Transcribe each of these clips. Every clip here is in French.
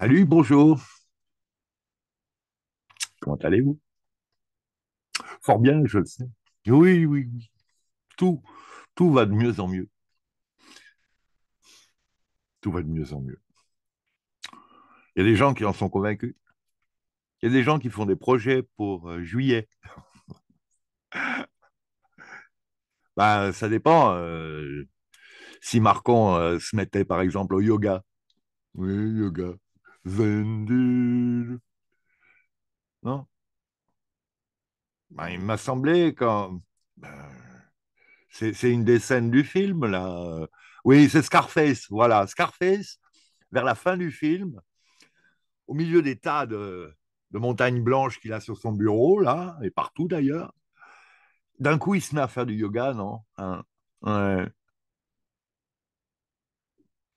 Salut, bonjour. Comment allez-vous? Fort bien, je le sais. Oui, oui, oui. Tout, tout va de mieux en mieux. Tout va de mieux en mieux. Il y a des gens qui en sont convaincus. Il y a des gens qui font des projets pour euh, juillet. Ben, ça dépend. Euh, si Marcon euh, se mettait par exemple au yoga. Oui, yoga. Vendu, Non ben, Il m'a semblé quand. Ben, c'est une des scènes du film, là. Oui, c'est Scarface, voilà. Scarface, vers la fin du film, au milieu des tas de, montagnes blanches qu'il a sur son bureau, là, et partout d'ailleurs, d'un coup, il se met à faire du yoga, non hein?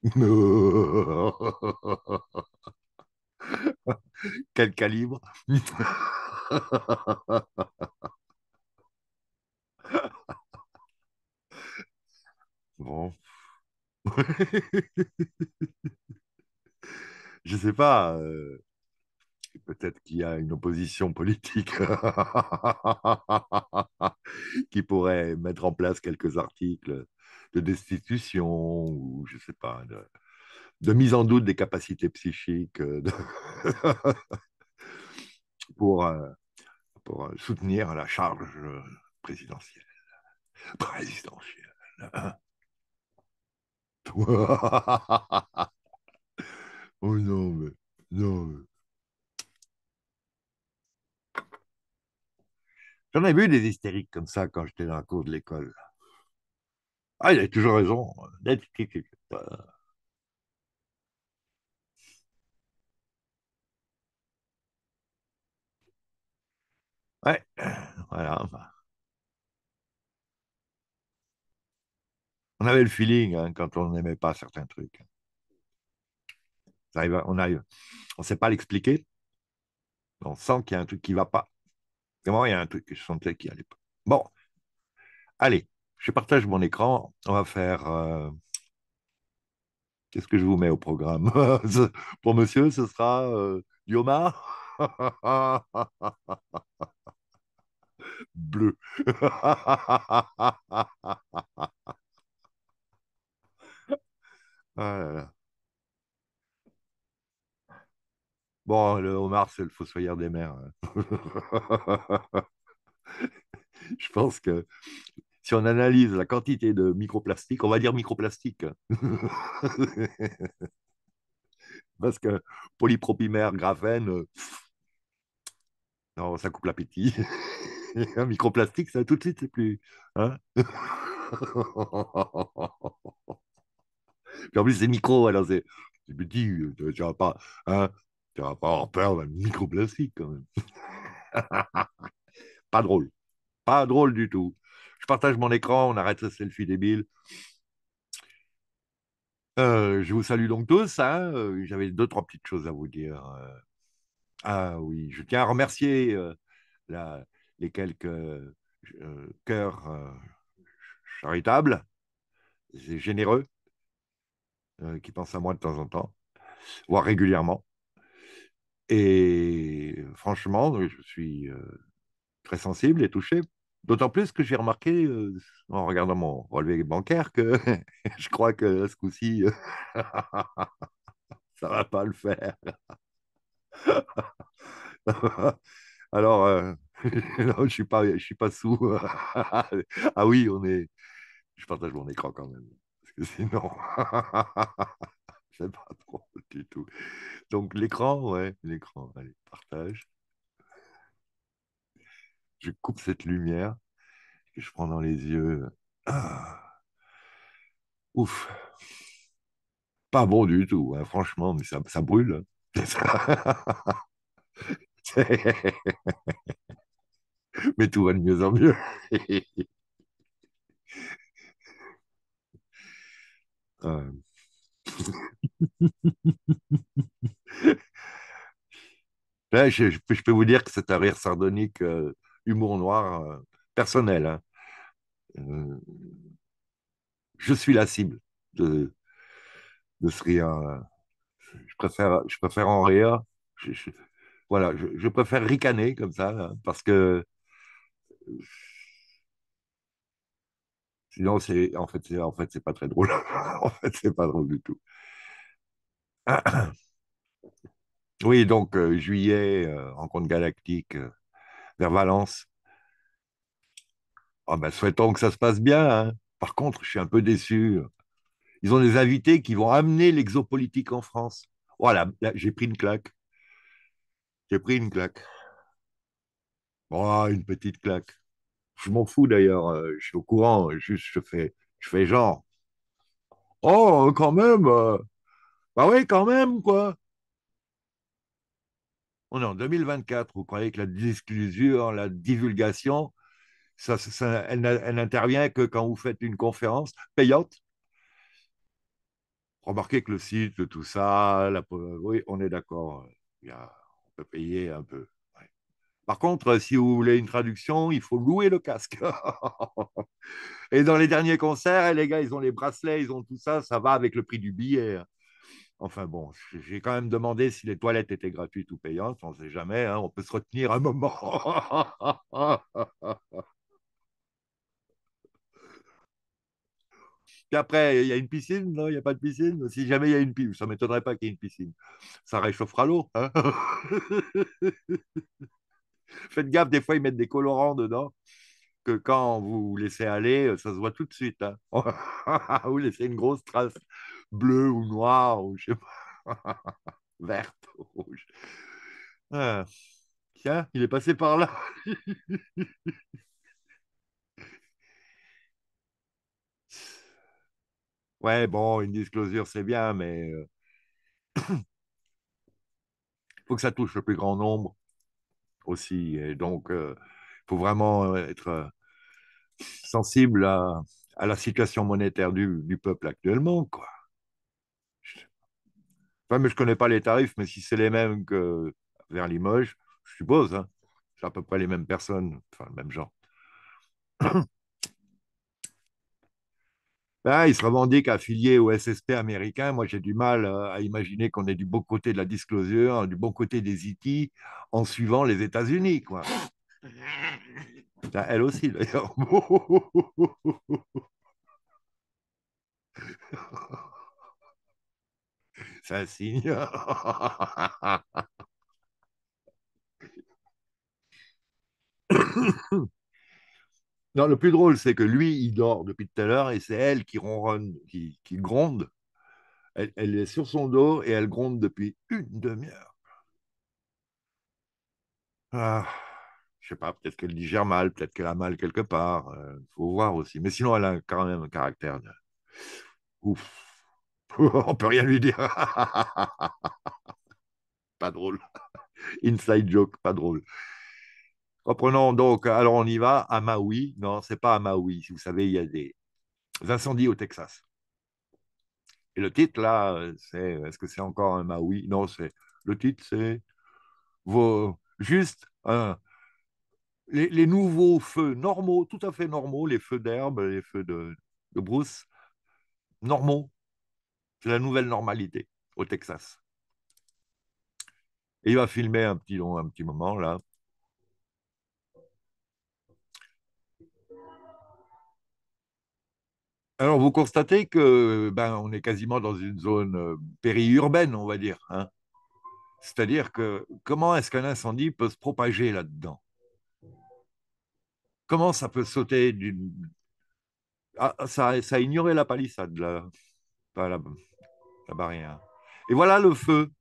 Quel calibre Bon. Je sais pas. Euh, peut-être qu'il y a une opposition politique qui pourrait mettre en place quelques articles de destitution ou je sais pas de mise en doute des capacités psychiques euh, pour, euh, pour euh, soutenir la charge présidentielle. Présidentielle. Hein. oh non, mais, non, J'en ai vu des hystériques comme ça quand j'étais dans la cour de l'école. Ah, il a toujours raison. Ouais, euh, voilà. On avait le feeling hein, quand on n'aimait pas certains trucs. On ne sait pas l'expliquer. On sent qu'il y a un truc qui ne va pas. Comment il y a un truc que je sentais qui allait pas. Bon, allez, je partage mon écran. On va faire. Euh, qu'est-ce que je vous mets au programme Pour monsieur, ce sera Yoma euh, Bleu. Ah bon, le homard, c'est le fossoyeur des mers. Hein. Je pense que si on analyse la quantité de microplastiques, on va dire microplastique. Hein. parce que polypropimère, graphène, euh, non, ça coupe l'appétit. un microplastique, ça tout de suite, c'est plus. Hein en plus, c'est micro, alors c'est. Euh, tu vas pas, hein? vas pas peur d'un microplastique quand même. pas drôle. Pas drôle du tout. Je partage mon écran, on arrête ce selfie débile je vous salue donc tous. Hein, j'avais deux, trois petites choses à vous dire. Ah oui, je tiens à remercier les quelques cœurs charitables et généreux qui pensent à moi de temps en temps, voire régulièrement. Et franchement, je suis très sensible et touché D'autant plus que j'ai remarqué, euh, en regardant mon relevé bancaire, que je crois que ce coup-ci, ça va pas le faire. Alors, euh, je suis suis pas sous. ah oui, on est. Je partage mon écran quand même, parce que sinon, c'est pas trop du tout. Donc l'écran, ouais, l'écran. Allez, partage je coupe cette lumière que je prends dans les yeux. Ah. Ouf. Pas bon du tout, hein, franchement, mais ça, brûle. mais tout va de mieux en mieux. Euh. je, peux vous dire que c'est un rire sardonique. Euh, humour noir euh, personnel. Hein. Euh, je suis la cible de, de ce rire. Euh, je préfère, je préfère en rire. voilà, je, préfère ricaner comme ça, hein, parce que sinon, c'est, en fait, c'est, en fait, c'est pas très drôle. en fait, c'est pas drôle du tout. oui, donc, juillet, rencontre galactique vers Valence. Ah ben, souhaitons que ça se passe bien. Hein. Par contre, je suis un peu déçu. Ils ont des invités qui vont amener l'exopolitique en France. Voilà, j'ai pris une claque. J'ai pris une claque. Oh, une petite claque. Je m'en fous d'ailleurs, euh, je suis au courant, juste je fais, je fais genre. Oh, quand même euh. Bah oui, quand même, quoi on est en 2024. Vous croyez que la disclosure, la divulgation, ça, elle, elle n'intervient que quand vous faites une conférence payante Remarquez que le site, tout ça, oui, on est d'accord, on peut payer un peu. Par contre, si vous voulez une traduction, il faut louer le casque. Et dans les derniers concerts, eh, les gars, ils ont les bracelets, ils ont tout ça, ça va avec le prix du billet. Hein. Enfin bon, j'ai quand même demandé si les toilettes étaient gratuites ou payantes, on ne sait jamais, hein, on peut se retenir un moment. Puis après, il y a une piscine, non Il n'y a pas de piscine Si jamais il y a une piscine, ça ne m'étonnerait pas qu'il y ait une piscine. Ça réchauffera l'eau. Hein? Faites gaffe, des fois, ils mettent des colorants dedans, que quand vous laissez aller, euh, ça se voit tout de suite. Hein. vous laissez une grosse trace. Bleu ou noir, ou je sais pas, verte, rouge. Ah, tiens, il est passé par là. ouais, bon, une disclosure, c'est bien, mais il euh, faut que ça touche le plus grand nombre aussi. Et donc, il euh, faut vraiment euh, être sensible à, la situation monétaire du, du peuple actuellement, quoi mais je ne connais pas les tarifs, mais si c'est les mêmes que vers Limoges, je suppose, hein. c'est à peu près les mêmes personnes, enfin le même genre. Il ben, ils se revendique affilié au SSP américain. Moi, j'ai du mal euh, à imaginer qu'on est du bon côté de la disclosure, du bon côté des IT, en suivant les États-Unis. quoi. Ben, elle aussi, d'ailleurs. ça signe. non, le plus drôle, c'est que lui, il dort depuis tout à l'heure et c'est elle qui ronronne, qui, gronde. Elle, est sur son dos et elle gronde depuis une demi-heure. Ah, je sais pas, peut-être qu'elle digère mal, peut-être qu'elle a mal quelque part. Il euh, faut voir aussi. Mais sinon, elle a quand même un caractère de... ouf. On peut rien lui dire. pas drôle. Inside joke, pas drôle. Reprenons donc, alors on y va, à Maui. Non, c'est pas à Maui. Vous savez, il y a des incendies au Texas. Et le titre, là, c'est est-ce que c'est encore un Maui Non, c'est le titre, c'est juste les, nouveaux feux normaux, tout à fait normaux, les feux d'herbe, les feux de brousse, normaux, c'est la nouvelle normalité au Texas. Et il va filmer un petit, long, un petit moment là. Alors, vous constatez que ben, on est quasiment dans une zone euh, périurbaine, on va dire. Hein. C'est-à-dire que comment est-ce qu'un incendie peut se propager là-dedans Comment ça peut sauter d'une. Ah, ça, ça a ignoré la palissade, là. la barrière. Et voilà le feu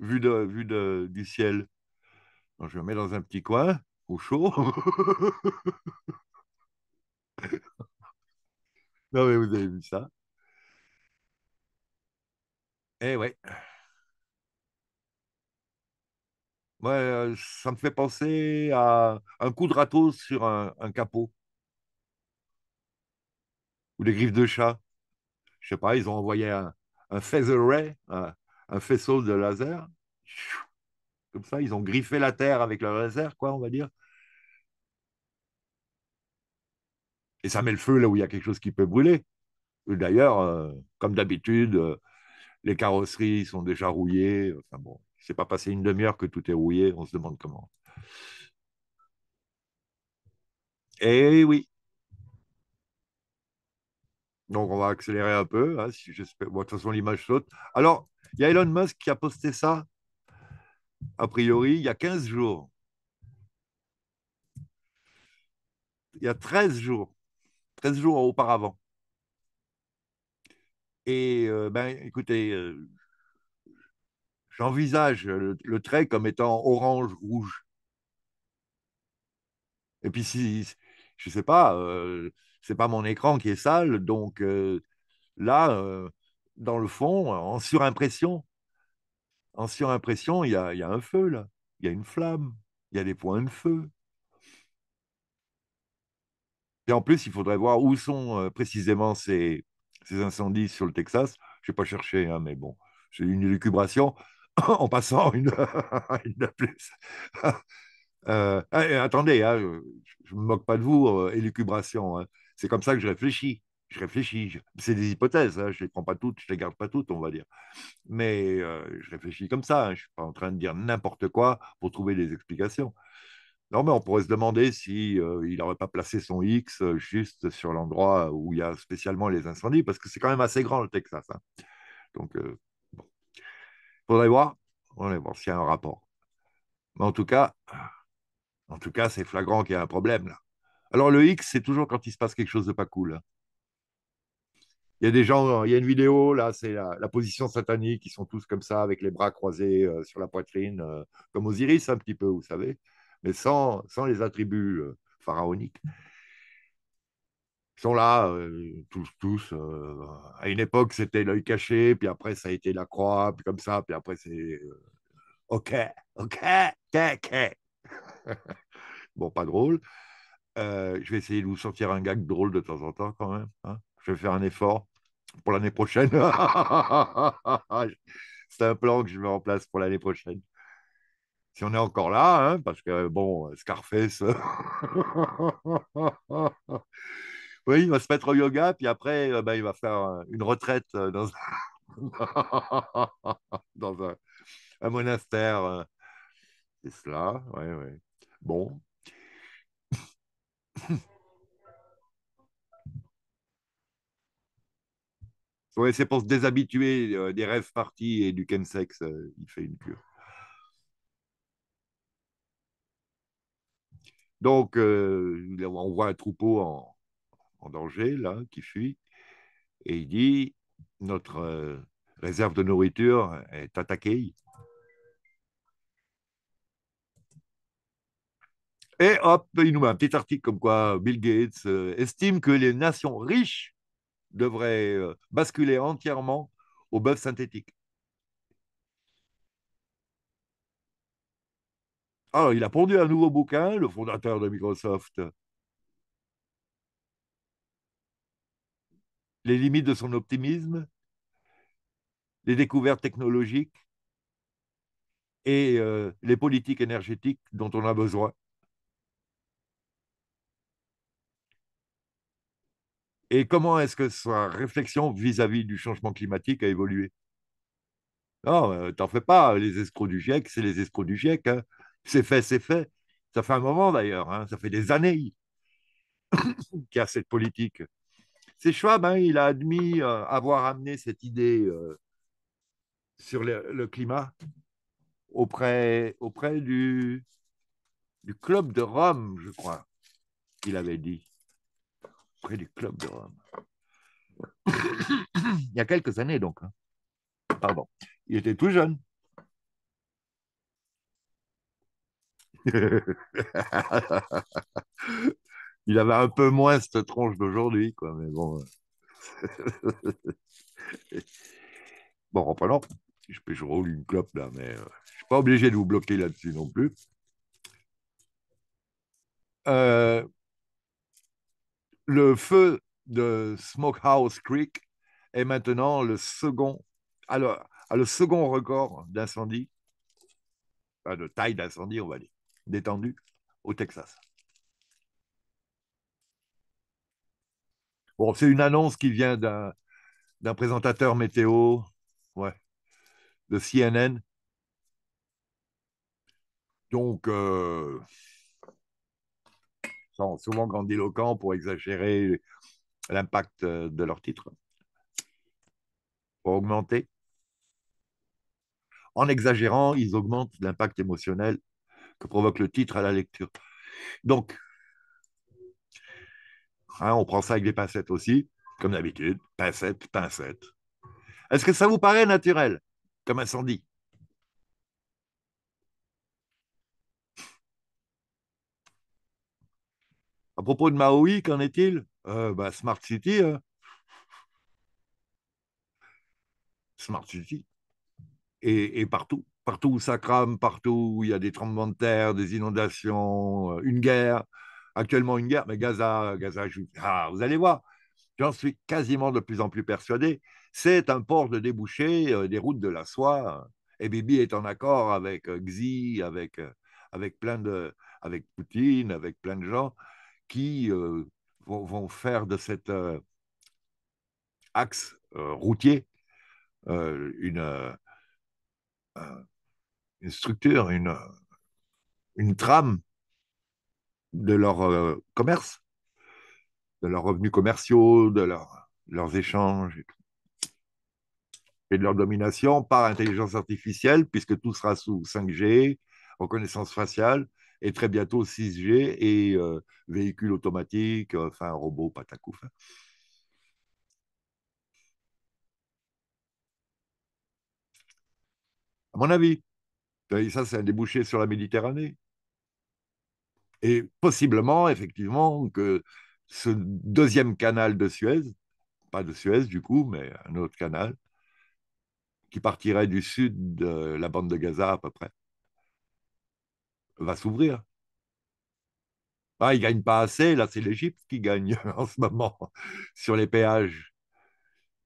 vu, de, vu de, du ciel. je me mets dans un petit coin, au chaud. non, mais vous avez vu ça. Eh ouais. Ouais, euh, ça me fait penser à un coup de râteau sur un, un capot. Ou des griffes de chat. Je sais pas, ils ont envoyé un, un ray, un, faisceau de laser. Comme ça, ils ont griffé la Terre avec le laser, quoi, on va dire. Et ça met le feu là où il y a quelque chose qui peut brûler. D'ailleurs, euh, comme d'habitude, euh, les carrosseries sont déjà rouillées. Enfin bon, c'est pas passé une demi-heure que tout est rouillé, on se demande comment. Et eh oui, donc, on va accélérer un peu. Hein, si de toute façon, l'image saute. Alors, il y a Elon Musk qui a posté ça, a priori, il y a 15 jours. Il y a 13 jours. 13 jours auparavant. Et, euh, ben, écoutez, euh, j'envisage le, trait comme étant orange-rouge. Et puis, si, je ne sais pas. Euh, c'est pas mon écran qui est sale. Donc euh, là, euh, dans le fond, en surimpression, en surimpression, il y a, un feu là, il y a une flamme, il y a des points de feu. Et en plus, il faudrait voir où sont euh, précisément ces, ces incendies sur le Texas. Je n'ai pas cherché, hein, mais bon, j'ai une élucubration en passant une, une de plus. Eh, attendez, hein, je ne me moque pas de vous, élucubration. Hein. C'est comme ça que je réfléchis. Je réfléchis. C'est des hypothèses. Hein. Je ne les prends pas toutes, je ne les garde pas toutes, on va dire. Mais euh, je réfléchis comme ça. Hein. Je ne suis pas en train de dire n'importe quoi pour trouver des explications. Non, mais on pourrait se demander si n'aurait euh, pas placé son X juste sur l'endroit où il y a spécialement les incendies, parce que c'est quand même assez grand le Texas. Hein. Donc, euh, faudrait voir. On va voir s'il y a un rapport. Mais en tout cas, en tout cas, c'est flagrant qu'il y a un problème là. Alors le X, c'est toujours quand il se passe quelque chose de pas cool. Il y a des gens, euh, il y a une vidéo, là, c'est la, position satanique, ils sont tous comme ça, avec les bras croisés euh, sur la poitrine, euh, comme Osiris un petit peu, vous savez, mais sans, les attributs pharaoniques. Ils sont là, tous, tous. à une époque, c'était l'œil caché, puis après, ça a été la croix, puis comme ça, puis après, c'est... ok, ok, ok, ok. bon, pas drôle. Euh, je vais essayer de vous sortir un gag drôle de temps en temps quand même. Hein. Je vais faire un effort pour l'année prochaine. C'est un plan que je mets en place pour l'année prochaine. Si on est encore là, hein, parce que bon, Scarface. oui, il va se mettre au yoga, puis après, euh, bah, il va faire euh, une retraite dans un, dans un, un monastère. C'est cela, oui, oui. Bon, c'est pour se déshabituer euh, des rêves partis et du kensex euh, il fait une cure. Donc, euh, on voit un troupeau en, en, danger, là, qui fuit, et il dit, notre réserve de nourriture est attaquée, Et hop, il nous met un petit article comme quoi Bill Gates euh, estime que les nations riches devraient euh, basculer entièrement au bœuf synthétique. Alors, ah, il a pondu un nouveau bouquin, le fondateur de Microsoft, Les limites de son optimisme, les découvertes technologiques et euh, les politiques énergétiques dont on a besoin. Et comment est-ce que sa réflexion vis-à-vis du changement climatique a évolué Non, euh, t'en fais pas, les escrocs du GIEC, c'est les escrocs du GIEC. Hein. C'est fait, c'est fait. Ça fait un moment d'ailleurs, hein, ça fait des années qu'il y a cette politique. C'est Schwab, hein, il a admis euh, avoir amené cette idée euh, sur le, climat auprès, auprès du, du Club de Rome, je crois, qu'il avait dit près du club de Rome. Il y a quelques années, donc. Hein. Pardon. Il était tout jeune. Il avait un peu moins cette tronche d'aujourd'hui, quoi, mais bon. bon, reprenons. Je, je roule une clope là, mais euh, je ne suis pas obligé de vous bloquer là-dessus non plus. Euh, le feu de Smokehouse Creek est maintenant le second, alors, à ah, le second record d'incendie, de taille d'incendie, on va dire, d'étendue au Texas. Bon, c'est une annonce qui vient d'un présentateur météo, ouais, de CNN. Donc, euh, souvent grandiloquents pour exagérer l'impact euh, de leur titre, pour augmenter. En exagérant, ils augmentent l'impact émotionnel que provoque le titre à la lecture. Donc, hein, on prend ça avec des pincettes aussi, comme d'habitude, pincettes, pincettes. Est-ce que ça vous paraît naturel comme incendie À propos de Maui, qu'en est-il euh, bah, Smart City. Hein. Smart City. Et, partout. Partout où ça crame, partout où il y a des tremblements de terre, des inondations, euh, une guerre. Actuellement, une guerre, mais Gaza, Gaza, ah, vous allez voir. J'en suis quasiment de plus en plus persuadé. C'est un port de débouché euh, des routes de la soie. Et Bibi est en accord avec Xi, avec, avec plein avec Poutine, avec plein de gens qui euh, vont, faire de cet euh, axe euh, routier une, structure, une, trame de leur commerce, de leurs revenus commerciaux, de leurs échanges et de leur domination par intelligence artificielle, puisque tout sera sous 5G, reconnaissance faciale, et très bientôt 6G et euh, véhicules automatiques, euh, enfin robots, patacouf. Hein. À mon avis, ça c'est un débouché sur la Méditerranée. Et possiblement, effectivement, que ce deuxième canal de Suez, pas de Suez du coup, mais un autre canal, qui partirait du sud de la bande de Gaza à peu près, va s'ouvrir. Ah, il ne pas assez, là c'est l'Égypte qui gagne en ce moment sur les péages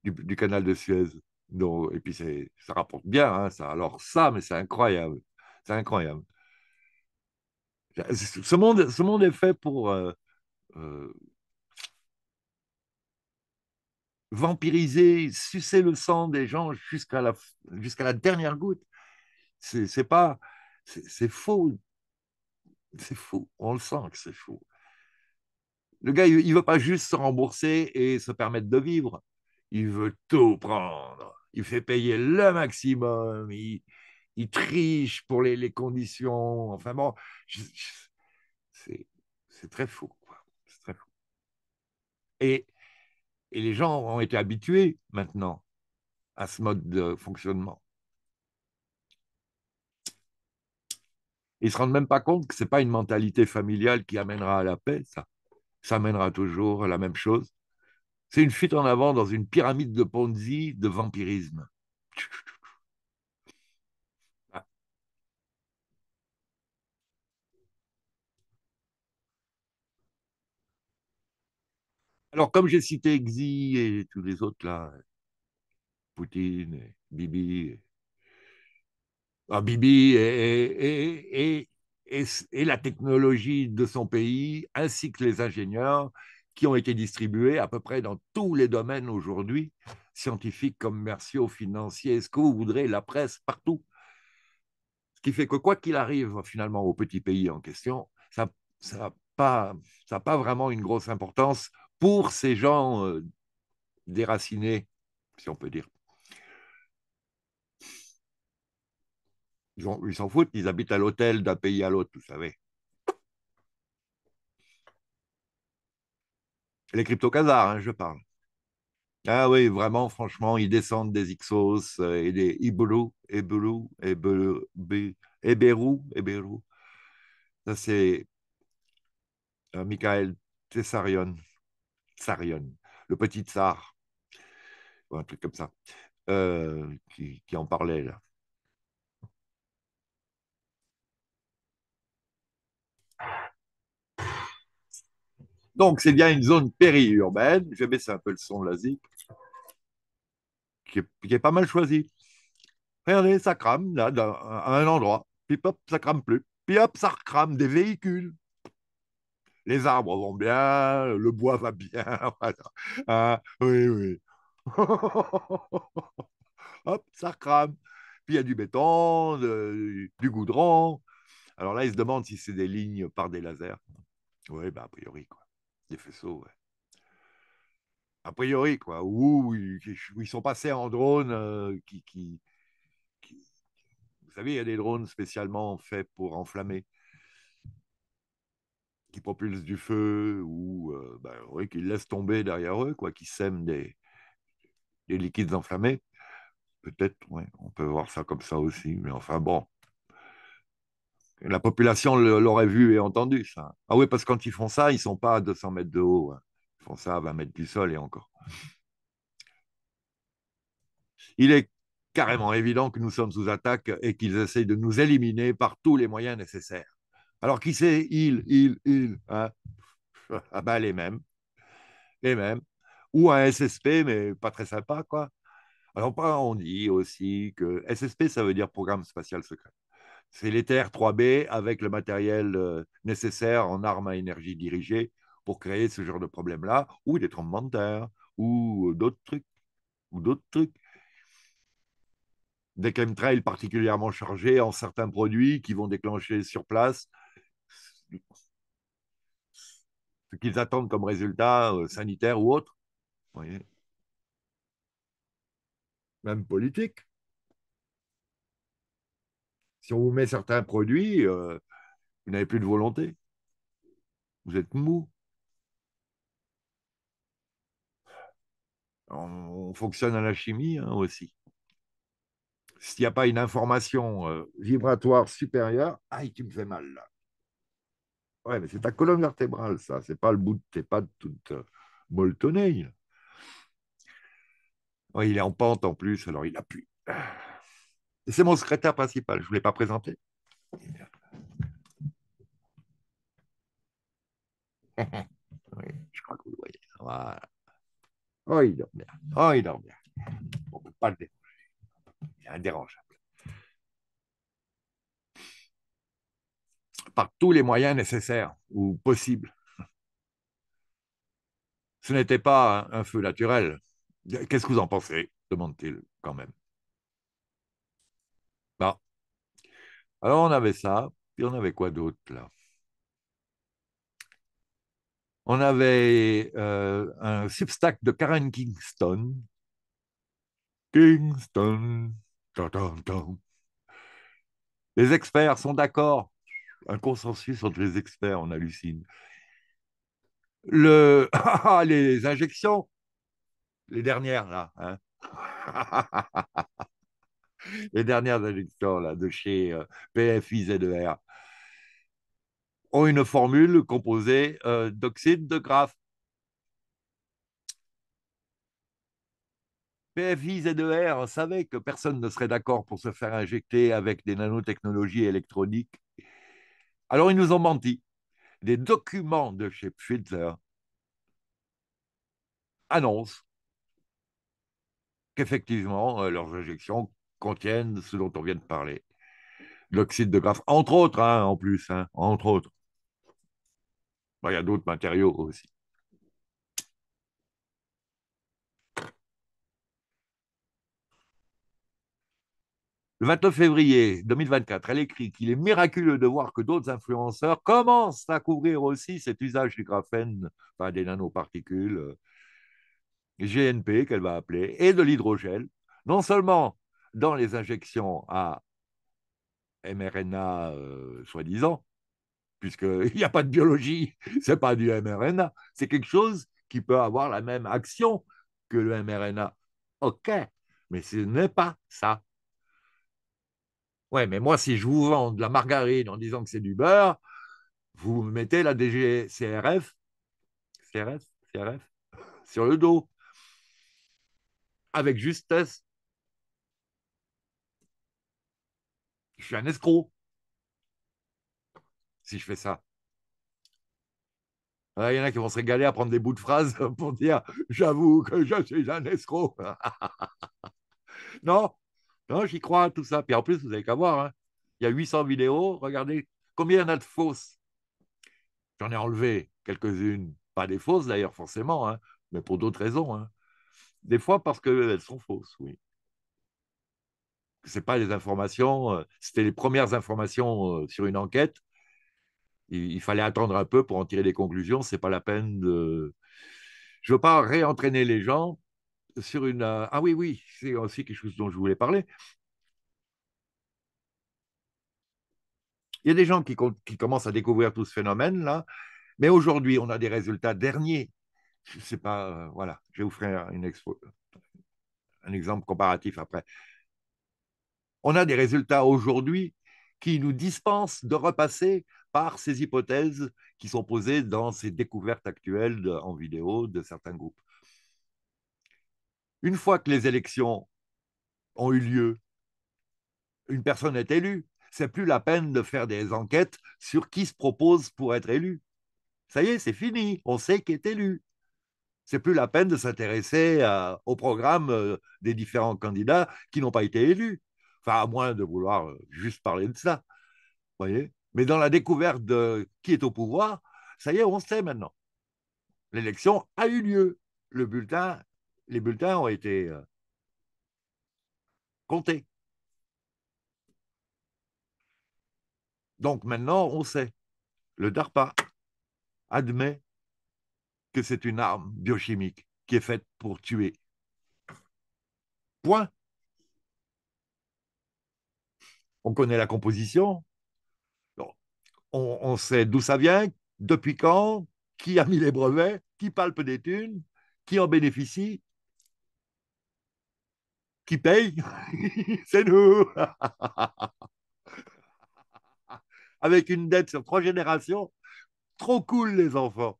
du, canal de Suez. Donc, et puis ça rapporte bien, hein, ça. Alors ça, mais c'est incroyable. C'est incroyable. Ce monde, ce monde est fait pour euh, euh, vampiriser, sucer le sang des gens jusqu'à la, jusqu'à la dernière goutte. C'est, pas, c'est, faux. C'est fou, on le sent que c'est fou. Le gars, il ne veut pas juste se rembourser et se permettre de vivre. Il veut tout prendre. Il fait payer le maximum. Il, triche pour les, conditions. Enfin bon, c'est très fou. C'est très fou. et les gens ont été habitués maintenant à ce mode de fonctionnement. Ils ne se rendent même pas compte que ce n'est pas une mentalité familiale qui amènera à la paix, ça. Ça amènera toujours à la même chose. C'est une fuite en avant dans une pyramide de Ponzi de vampirisme. Ah. Alors, comme j'ai cité Xi et tous les autres là, Poutine, et Bibi, ah, Bibi et, la technologie de son pays, ainsi que les ingénieurs qui ont été distribués à peu près dans tous les domaines aujourd'hui, scientifiques, commerciaux, financiers, ce que vous voudrez, la presse, partout. Ce qui fait que quoi qu'il arrive finalement au petit pays en question, ça n'a pas, pas vraiment une grosse importance pour ces gens euh, déracinés, si on peut dire. Ils s'en foutent, ils habitent à l'hôtel d'un pays à l'autre, vous savez. Les crypto casars hein, je parle. Ah oui, vraiment, franchement, ils descendent des Ixos euh, et des Iberou, Ça, c'est euh, Michael Tessarion, Tsarion, le petit tsar, un truc comme ça, euh, qui en parlait là. Donc, c'est bien une zone périurbaine. Je vais baisser un peu le son de la qui est, pas mal choisi. Regardez, ça crame là, à un endroit. Puis hop, ça crame plus. Puis hop, ça recrame des véhicules. Les arbres vont bien, le bois va bien. Voilà. Hein? oui, oui. hop, ça crame. Puis il y a du béton, du goudron. Alors là, ils se demandent si c'est des lignes par des lasers. Oui, bah, a priori, quoi. Des faisceaux, A priori, quoi. Ou ils sont passés en drones, euh, qui, Vous savez, il y a des drones spécialement faits pour enflammer, qui propulsent du feu ou euh, ben, qui laissent tomber derrière eux, quoi, qui sèment des, liquides enflammés. Peut-être, on peut voir ça comme ça aussi. Mais enfin, bon, la population l'aurait vu et entendu, ça. Ah oui, parce que quand ils font ça, ils ne sont pas à 200 mètres de haut. Hein. Ils font ça à 20 mètres du sol et encore. Il est carrément évident que nous sommes sous attaque et qu'ils essayent de nous éliminer par tous les moyens nécessaires. Alors qui c'est il, il, il hein Ah ben les mêmes. Les mêmes. Ou un SSP, mais pas très sympa, quoi. Alors on dit aussi que SSP, ça veut dire Programme spatial secret. C'est l'éther 3B avec le matériel euh, nécessaire en armes à énergie dirigée pour créer ce genre de problème-là, ou des tremblements de terre, ou euh, d'autres trucs, ou d'autres trucs. Des chemtrails particulièrement chargés en certains produits qui vont déclencher sur place ce qu'ils attendent comme résultat euh, sanitaire ou autre. voyez Même politique. Si on vous met certains produits, euh, vous n'avez plus de volonté. Vous êtes mou. On, fonctionne à la chimie hein, aussi. S'il n'y a pas une information euh, vibratoire supérieure, aïe, tu me fais mal là. Ouais, mais c'est ta colonne vertébrale, ça. C'est pas le bout de tes pattes toute euh, il est en pente en plus, alors il appuie. Ah. C'est mon secrétaire principal, je ne vous l'ai pas présenté. oui, je crois que vous le voyez. Voilà. Oh, il dort bien. Oh, il dort bien. On ne peut pas le déranger. Il est indérangeable. Par tous les moyens nécessaires ou possibles. Ce n'était pas un feu naturel. Qu'est-ce que vous en pensez demande-t-il quand même. Alors on avait ça, puis on avait quoi d'autre là On avait euh, un substack de Karen Kingston. Kingston. Les experts sont d'accord. Un consensus entre les experts, on hallucine. Le... Ah, les injections, les dernières là. Hein. les dernières injections là, de chez euh, PFI e ont une formule composée euh, d'oxyde de graph. PFI e savait que personne ne serait d'accord pour se faire injecter avec des nanotechnologies électroniques. Alors ils nous ont menti. Des documents de chez Pfizer annoncent qu'effectivement, euh, leurs injections contiennent ce dont on vient de parler. L'oxyde de graphène entre autres, hein, en plus, hein, entre autres. Il y a d'autres matériaux aussi. Le 29 février 2024, elle écrit qu'il est miraculeux de voir que d'autres influenceurs commencent à couvrir aussi cet usage du graphène, enfin des nanoparticules, euh, GNP qu'elle va appeler, et de l'hydrogel, non seulement dans les injections à mRNA euh, soi-disant, puisqu'il n'y a pas de biologie, c'est pas du mRNA, c'est quelque chose qui peut avoir la même action que le mRNA. OK, mais ce n'est pas ça. Ouais, mais moi, si je vous vends de la margarine en disant que c'est du beurre, vous mettez la DGCRF CRF, CRF, sur le dos. Avec justesse, Je suis un escroc si je fais ça. Il y en a qui vont se régaler à prendre des bouts de phrases pour dire J'avoue que je suis un escroc. non, non, j'y crois, à tout ça. Puis en plus, vous n'avez qu'à voir. Hein. Il y a 800 vidéos. Regardez combien il y en a de fausses. J'en ai enlevé quelques-unes. Pas des fausses d'ailleurs, forcément, hein, mais pour d'autres raisons. Hein. Des fois parce qu'elles sont fausses, oui c'est pas les informations, euh, c'était les premières informations euh, sur une enquête. Il, fallait attendre un peu pour en tirer des conclusions. C'est pas la peine de. Je veux pas réentraîner les gens sur une. Euh, ah oui, oui, c'est aussi quelque chose dont je voulais parler. Il y a des gens qui, qui commencent à découvrir tout ce phénomène-là, mais aujourd'hui, on a des résultats derniers. Je sais pas, voilà, je vais vous faire une expo... un exemple comparatif après on a des résultats aujourd'hui qui nous dispensent de repasser par ces hypothèses qui sont posées dans ces découvertes actuelles en vidéo de certains groupes. Une fois que les élections ont eu lieu, une personne est élue. C'est plus la peine de faire des enquêtes sur qui se propose pour être élu. Ça y est, c'est fini. On sait qui est élu. C'est plus la peine de s'intéresser euh, au programme euh, des différents candidats qui n'ont pas été élus. Enfin, à moins de vouloir euh, juste parler de ça. Voyez Mais dans la découverte de qui est au pouvoir, ça y est, on sait maintenant. L'élection a eu lieu. Le bulletin, les bulletins ont été euh, comptés. Donc maintenant, on sait. Le DARPA admet que c'est une arme biochimique qui est faite pour tuer. Point on connaît la composition, on, sait d'où ça vient, depuis quand, qui a mis les brevets, qui palpe des thunes, qui en bénéficie, qui paye, c'est nous. Avec une dette sur trois générations, trop cool les enfants.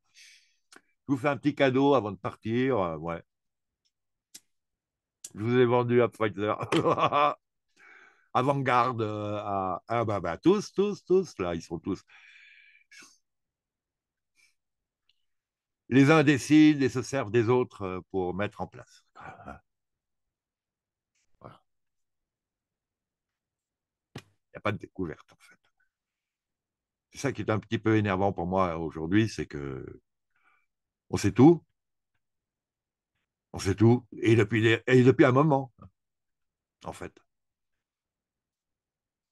Je vous fais un petit cadeau avant de partir. Euh, ouais. Je vous ai vendu à Pfizer. avant-garde euh, à, ah, bah, bah, tous, tous, tous, là, ils sont tous. Les uns décident et se servent des autres euh, pour mettre en place. Voilà. Il n'y a pas de découverte, en fait. C'est ça qui est un petit peu énervant pour moi euh, aujourd'hui, c'est que on sait tout. On sait tout. Et depuis, et depuis un moment, en fait.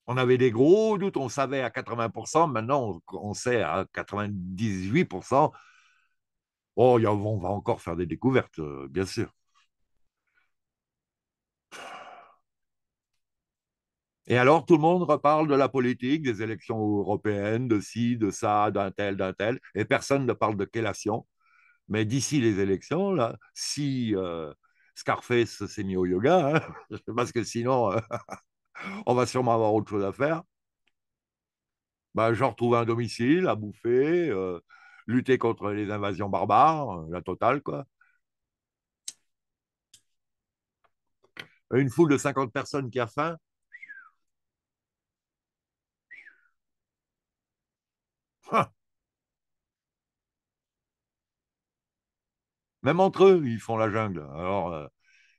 On avait des gros doutes, on savait à 80%, maintenant on sait à 98%. Oh, on va encore faire des découvertes, euh, bien sûr. Et alors, tout le monde reparle de la politique, des élections européennes, de ci, de ça, d'un tel, d'un tel, et personne ne parle de action. Mais d'ici les élections, là, si euh, Scarface s'est mis au yoga, hein, parce que sinon, euh, on va sûrement avoir autre chose à faire. Ben, genre trouver un domicile, à bouffer, euh, lutter contre les invasions barbares, euh, la totale, quoi. Une foule de 50 personnes qui a faim. Hein. Même entre eux, ils font la jungle. Alors, euh,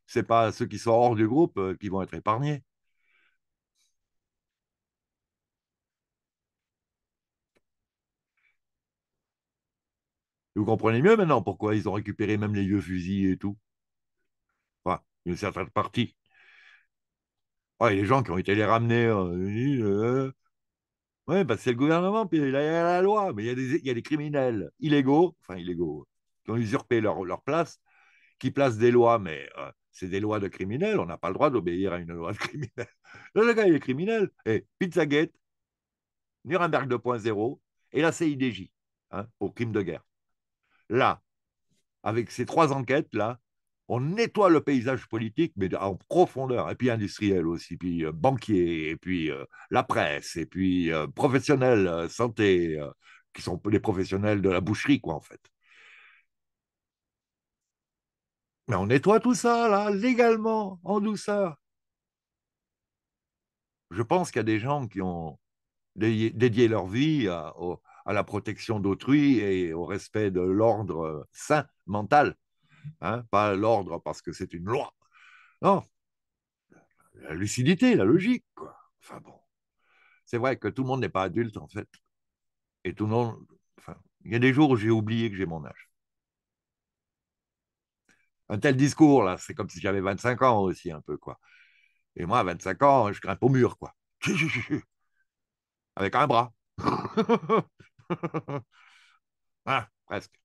ce n'est pas ceux qui sont hors du groupe qui vont être épargnés. vous comprenez mieux maintenant pourquoi ils ont récupéré même les vieux fusils et tout. Enfin, une certaine partie. Ah, les gens qui ont été les ramener, parce euh, euh, euh. Bah, c'est le gouvernement, puis il y a la loi, mais il y a des, y a des criminels illégaux, enfin illégaux, qui ont usurpé leur, place, qui placent des lois, mais c'est des lois de criminels, on n'a pas le droit d'obéir à une loi de criminel. Le gars, il est criminel. Et eh, Pizzagate, Nuremberg 2.0 et la CIDJ au hein, crime de guerre là, avec ces trois enquêtes-là, on nettoie le paysage politique, mais en profondeur, et puis industriel aussi, puis euh, banquier, et puis euh, la presse, et puis euh, professionnels santé, qui sont les professionnels de la boucherie, quoi, en fait. Mais on nettoie tout ça, là, légalement, en douceur. Je pense qu'il y a des gens qui ont dédié, leur vie au, à la protection d'autrui et au respect de l'ordre euh, sain, mental. Hein, pas l'ordre parce que c'est une loi. Non. La lucidité, la logique, quoi. Enfin bon. C'est vrai que tout le monde n'est pas adulte, en fait. Et tout le monde. il y a des jours où j'ai oublié que j'ai mon âge. Un tel discours, là, c'est comme si j'avais 25 ans aussi, un peu, quoi. Et moi, à 25 ans, je grimpe au mur, quoi. Avec un bras. Ah, presque.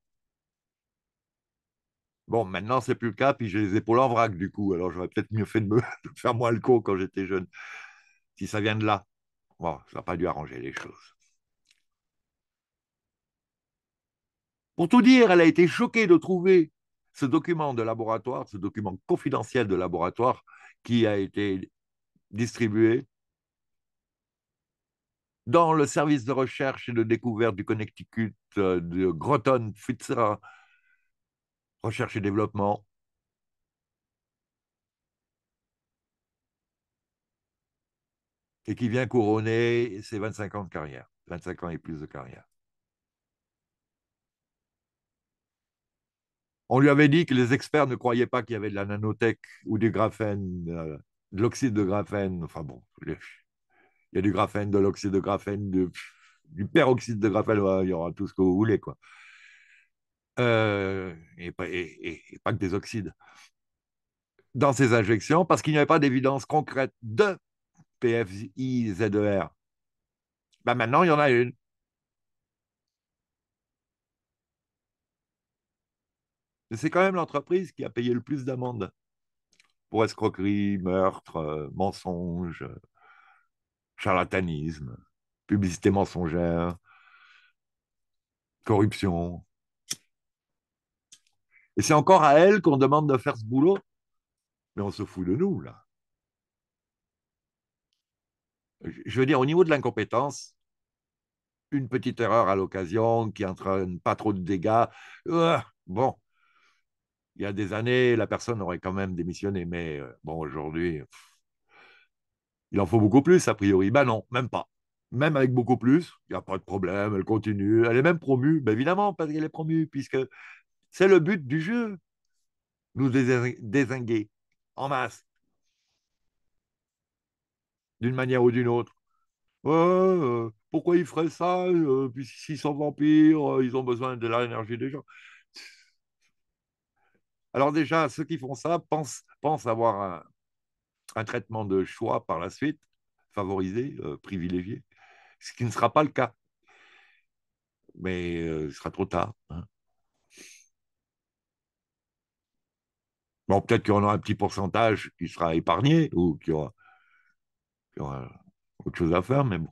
Bon, maintenant, c'est plus le cas, puis j'ai les épaules en vrac, du coup. Alors, j'aurais peut-être mieux fait de me faire moi le con quand j'étais jeune. Si ça vient de là. Bon, ça n'a pas dû arranger les choses. Pour tout dire, elle a été choquée de trouver ce document de laboratoire, ce document confidentiel de laboratoire qui a été distribué dans le service de recherche et de découverte du Connecticut euh, de Groton Futsa recherche et développement. Et qui vient couronner ses 25 ans de carrière, 25 ans et plus de carrière. On lui avait dit que les experts ne croyaient pas qu'il y avait de la nanotech ou du graphène, euh, de l'oxyde de graphène. Enfin bon, il y a du graphène, de l'oxyde de graphène, du peroxyde de graphène, il y aura tout ce que vous voulez. Quoi. Euh, et, pas que des oxydes. Dans ces injections, parce qu'il n'y avait pas d'évidence concrète de PFIZER. Ben maintenant, il y en a une. c'est quand même l'entreprise qui a payé le plus d'amendes pour escroquerie, meurtre, euh, mensonge, euh, charlatanisme, publicité mensongère, corruption. Et c'est encore à elle qu'on demande de faire ce boulot. Mais on se fout de nous, là. Je veux dire, au niveau de l'incompétence, une petite erreur à l'occasion qui entraîne pas trop de dégâts. Euh, bon, il y a des années, la personne aurait quand même démissionné, mais euh, bon, aujourd'hui, il en faut beaucoup plus, a priori. Ben non, même pas. Même avec beaucoup plus, il n'y a pas de problème, elle continue. Elle est même promue, ben évidemment, parce qu'elle est promue, puisque c'est le but du jeu. Nous désinguer en masse. D'une manière ou d'une autre. pourquoi ils feraient ça euh, s'ils sont vampires, euh, ils ont besoin de l'énergie des gens. Alors déjà, ceux qui font ça pensent, pensent avoir un, un traitement de choix par la suite, favorisé, euh, privilégié, ce qui ne sera pas le cas. Mais euh, ce sera trop tard. Hein. Bon, peut-être qu'il y en aura un petit pourcentage qui sera épargné ou qui aura, qui aura autre chose à faire, mais bon.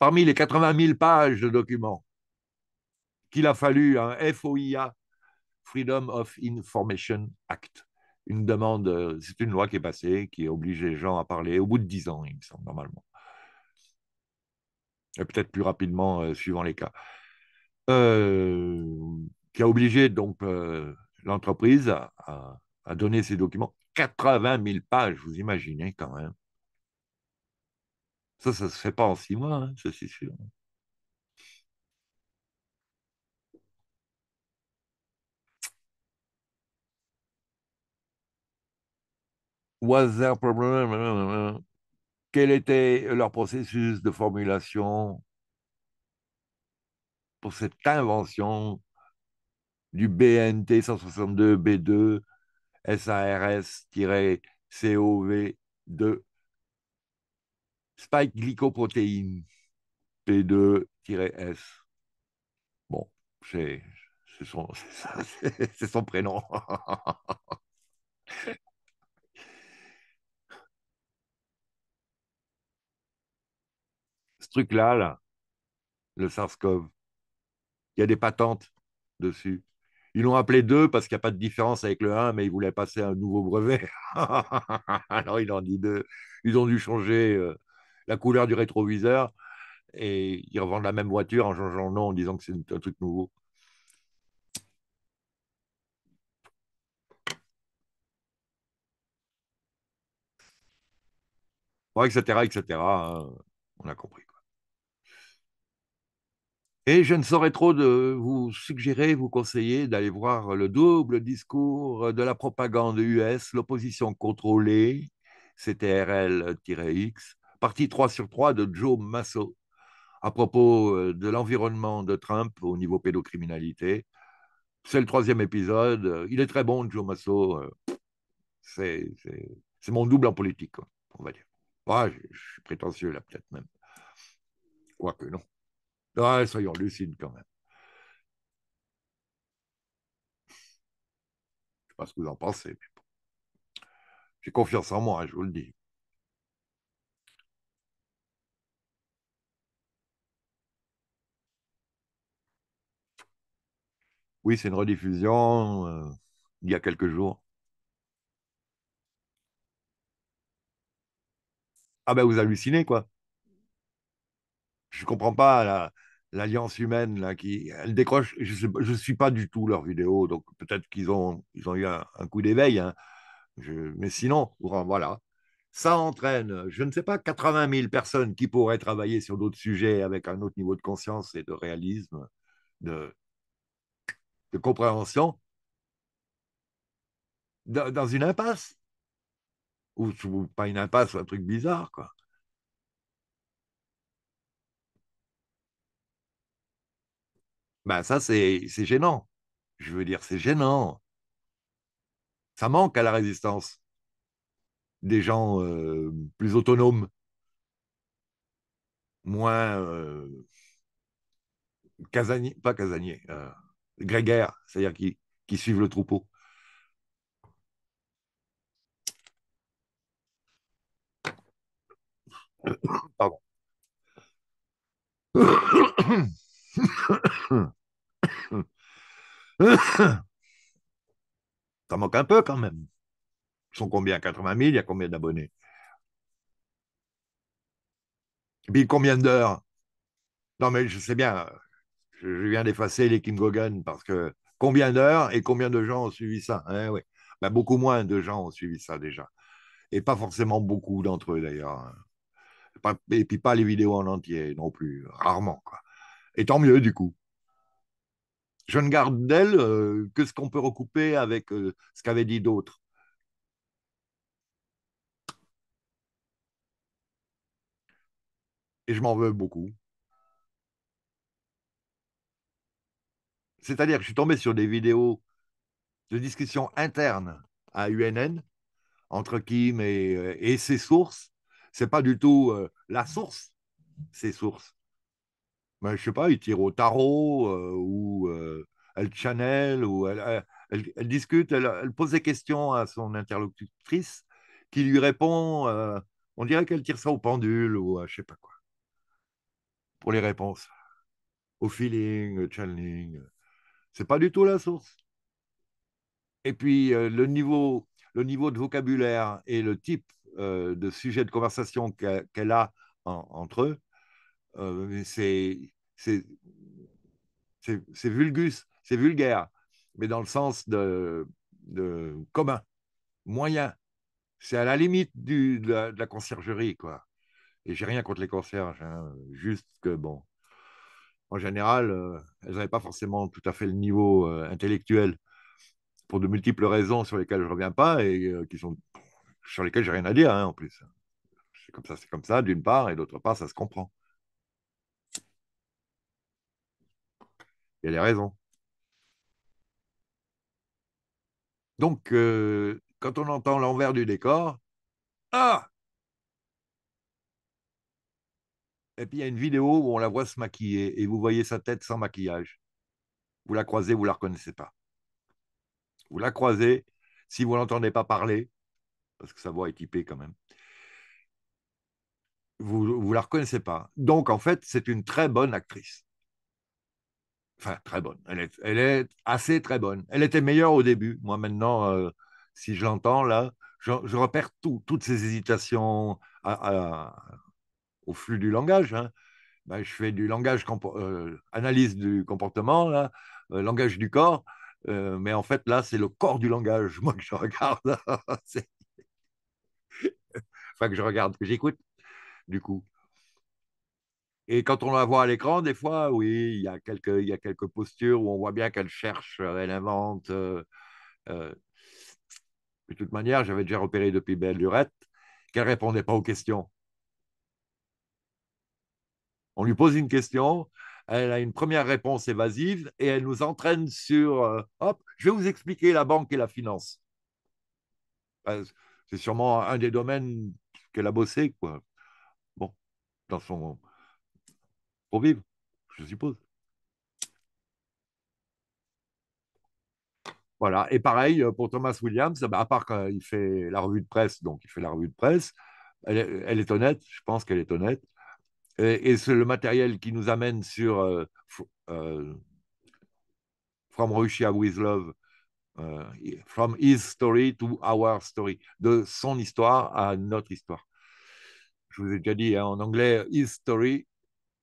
Parmi les 80 000 pages de documents qu'il a fallu un FOIA Freedom of Information Act. Une demande, euh, c'est une loi qui est passée, qui oblige les gens à parler au bout de 10 ans, il me semble, normalement. Et peut-être plus rapidement, euh, suivant les cas. Euh, qui a obligé donc l'entreprise à, donner ses documents. 80 000 pages, vous imaginez quand même. Ça, ça ne se fait pas en six mois, ça c'est sûr. Quel était leur processus de formulation pour cette invention du BNT 162B2 SARS-CoV2 spike glycoprotéine P2-S. Bon, c'est son, prénom. truc-là, là, le SARS-CoV. Il y a des patentes dessus. Ils l'ont appelé deux parce qu'il n'y a pas de différence avec le 1, mais ils voulaient passer un nouveau brevet. Alors il en dit deux. Ils ont dû changer euh, la couleur du rétroviseur et ils revendent la même voiture en changeant le nom, en disant que c'est un truc nouveau. etc., etc. Hein, on a compris. Et je ne saurais trop de vous suggérer, vous conseiller d'aller voir le double discours de la propagande US, l'opposition contrôlée, CTRL-X, partie 3 sur 3 de Joe Masso, à propos euh, de l'environnement de Trump au niveau pédocriminalité. C'est le troisième épisode. Il est très bon, Joe Masso. Euh, c'est mon double en politique, on va dire. Ah, je, suis prétentieux là, peut-être même. Quoique non. Ouais, ah, soyons lucides quand même. Je ne sais pas ce que vous en pensez, J'ai confiance en moi, je vous le dis. Oui, c'est une rediffusion euh, il y a quelques jours. Ah ben vous hallucinez quoi. Je comprends pas là l'Alliance humaine, là, qui, elle décroche. Je ne suis pas du tout leur vidéo, donc peut-être qu'ils ont, ils ont eu un, coup d'éveil. Hein. mais sinon, voilà. Ça entraîne, je ne sais pas, 80 000 personnes qui pourraient travailler sur d'autres sujets avec un autre niveau de conscience et de réalisme, de, de compréhension, dans une impasse. Ou, pas une impasse, un truc bizarre, quoi. Ben, ça, c'est gênant. Je veux dire, c'est gênant. Ça manque à la résistance des gens euh, plus autonomes, moins euh, pas casanier, euh, grégaire, c'est-à-dire qui, qui suivent le troupeau. Pardon. Ça manque un peu quand même. Ils sont combien 80 000, il y a combien d'abonnés Et puis combien d'heures Non, mais je sais bien, je, viens d'effacer les Kim Gogan parce que combien d'heures et combien de gens ont suivi ça hein, ben, Beaucoup moins de gens ont suivi ça déjà. Et pas forcément beaucoup d'entre eux d'ailleurs. Et puis pas les vidéos en entier non plus, rarement. Et tant mieux du coup je ne garde d'elle euh, que ce qu'on peut recouper avec euh, ce qu'avaient dit d'autres. Et je m'en veux beaucoup. C'est-à-dire que je suis tombé sur des vidéos de discussion interne à UNN entre Kim et, euh, et ses sources. C'est pas du tout la source, ses sources. Je bah, je sais pas, il tire au tarot euh, ou euh, elle channel ou elle, euh, discute, elle, pose des questions à son interlocutrice qui lui répond. Euh, on dirait qu'elle tire ça au pendule ou à je sais pas quoi. Pour les réponses. Au feeling, au channeling. C'est pas du tout la source. Et puis le niveau, le niveau de vocabulaire et le type de sujet de conversation qu'elle a entre eux, euh, c'est vulgus, c'est vulgaire, mais dans le sens de, de commun, moyen. C'est à la limite du, de, la, conciergerie, quoi. Et j'ai rien contre les concierges, hein, juste que, bon, en général, euh, elles n'avaient pas forcément tout à fait le niveau euh, intellectuel pour de multiples raisons sur lesquelles je ne reviens pas et qui sont sur lesquelles j'ai rien à dire hein, en plus. C'est comme ça, c'est comme ça, d'une part, et d'autre part, ça se comprend. Il y a des raisons. Donc, euh, quand on entend l'envers du décor, ah Et puis il y a une vidéo où on la voit se maquiller et vous voyez sa tête sans maquillage. Vous la croisez, vous ne la reconnaissez pas. Vous la croisez, si vous ne l'entendez pas parler, parce que sa voix est typée quand même, vous ne la reconnaissez pas. Donc en fait, c'est une très bonne actrice. Enfin, très bonne. Elle est, assez très bonne. Elle était meilleure au début. Moi, maintenant, euh, si je l'entends, là, je, repère toutes ces hésitations au flux du langage. Hein. Ben, je fais du langage, euh, analyse du comportement, euh, langage du corps. mais en fait, là, c'est le corps du langage, moi, que je regarde. enfin, que je regarde, que j'écoute, du coup. Et quand on la voit à l'écran, des fois, oui, il y, a quelques, il y a quelques postures où on voit bien qu'elle cherche, euh, elle invente. Euh, euh. De toute manière, j'avais déjà repéré depuis belle lurette qu'elle ne répondait pas aux questions. On lui pose une question, elle a une première réponse évasive et elle nous entraîne sur hop, je vais vous expliquer la banque et la finance. C'est sûrement un des domaines qu'elle a bossé, quoi. Bon, dans son pour vivre, je suppose. Voilà. Et pareil euh, pour Thomas Williams, euh, bah, à part qu'il fait la revue de presse, donc il fait la revue de presse, elle, est, honnête, je pense qu'elle est honnête. Et, c'est le matériel qui nous amène sur euh, From Russia with Love, From His Story to Our Story, de son histoire à notre histoire. Je vous ai déjà dit hein, en anglais, His Story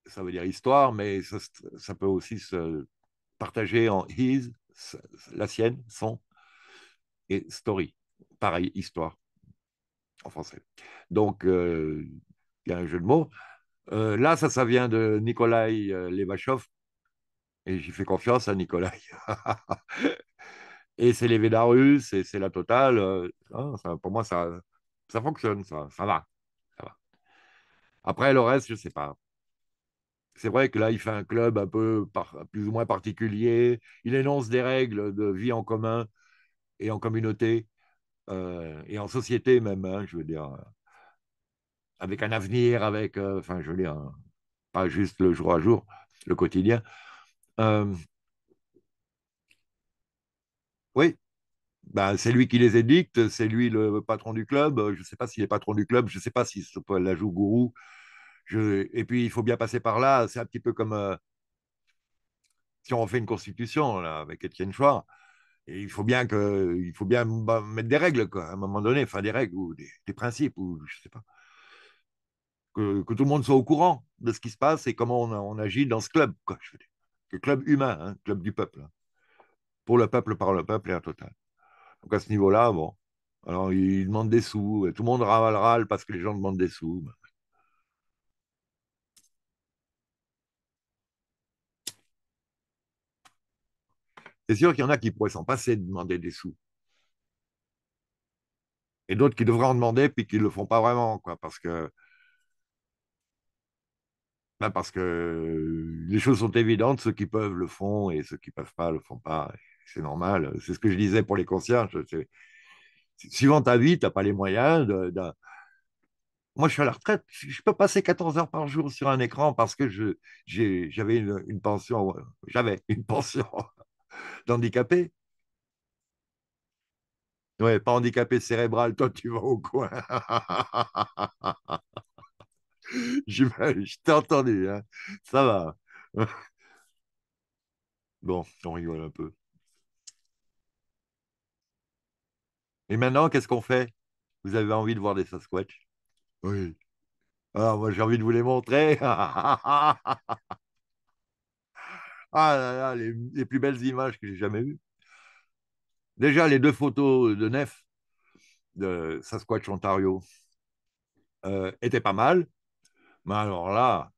ça veut dire histoire, mais ça, peut aussi se partager en his, la sienne, son, et story. Pareil, histoire en français. Donc, euh, il y a un jeu de mots. Euh, là, ça, ça vient de Nikolai euh, Levachov, et j'y fais confiance à Nikolai. et c'est les Védarus et c'est la totale. Hein, pour moi, ça, ça fonctionne, ça, va. Ça va. Après, le reste, je ne sais pas c'est vrai que là, il fait un club un peu plus ou moins particulier. Il énonce des règles de vie en commun et en communauté euh, et en société même, hein, je veux dire, euh, avec un avenir, avec, euh, enfin, je veux dire, pas juste le jour à jour, le quotidien. oui, ben, c'est lui qui les édicte, c'est lui le patron du club. Je ne sais pas s'il est patron du club, je ne sais pas s'il se la joue gourou. Et puis, il faut bien passer par là. C'est un petit peu comme euh, si on fait une constitution là, avec Étienne Chouard. Et il faut bien que, il faut bien bah, mettre des règles quoi, à un moment donné, enfin des règles ou des, principes ou je sais pas. Que, tout le monde soit au courant de ce qui se passe et comment on, agit dans ce club quoi. Je Le club humain, hein, club du peuple, hein. pour le peuple, par le peuple et à total. Donc à ce niveau-là, bon, alors ils demandent des sous, et tout le monde râle, parce que les gens demandent des sous. Bah. C'est sûr qu'il y en a qui pourraient s'en passer de demander des sous. Et d'autres qui devraient en demander puis qui ne le font pas vraiment, quoi, parce que. Ben, parce que les choses sont évidentes, ceux qui peuvent le font et ceux qui ne peuvent pas le font pas. C'est normal. C'est ce que je disais pour les concierges. Suivant ta vie, tu n'as pas les moyens moi, je suis à la retraite. Je peux passer 14 heures par jour sur un écran parce que j'avais une, pension. J'avais une pension d'handicapé. Ouais, pas handicapé cérébral, toi tu vas au coin. Je t'ai entendu, hein. ça va. Bon, on rigole un peu. Et maintenant, qu'est-ce qu'on fait Vous avez envie de voir des Sasquatch Oui. Alors, ah, moi, j'ai envie de vous les montrer. Ah là là, les, plus belles images que j'ai jamais vues. Déjà, les deux photos de Nef, de Sasquatch Ontario, euh, étaient pas mal. Mais alors là,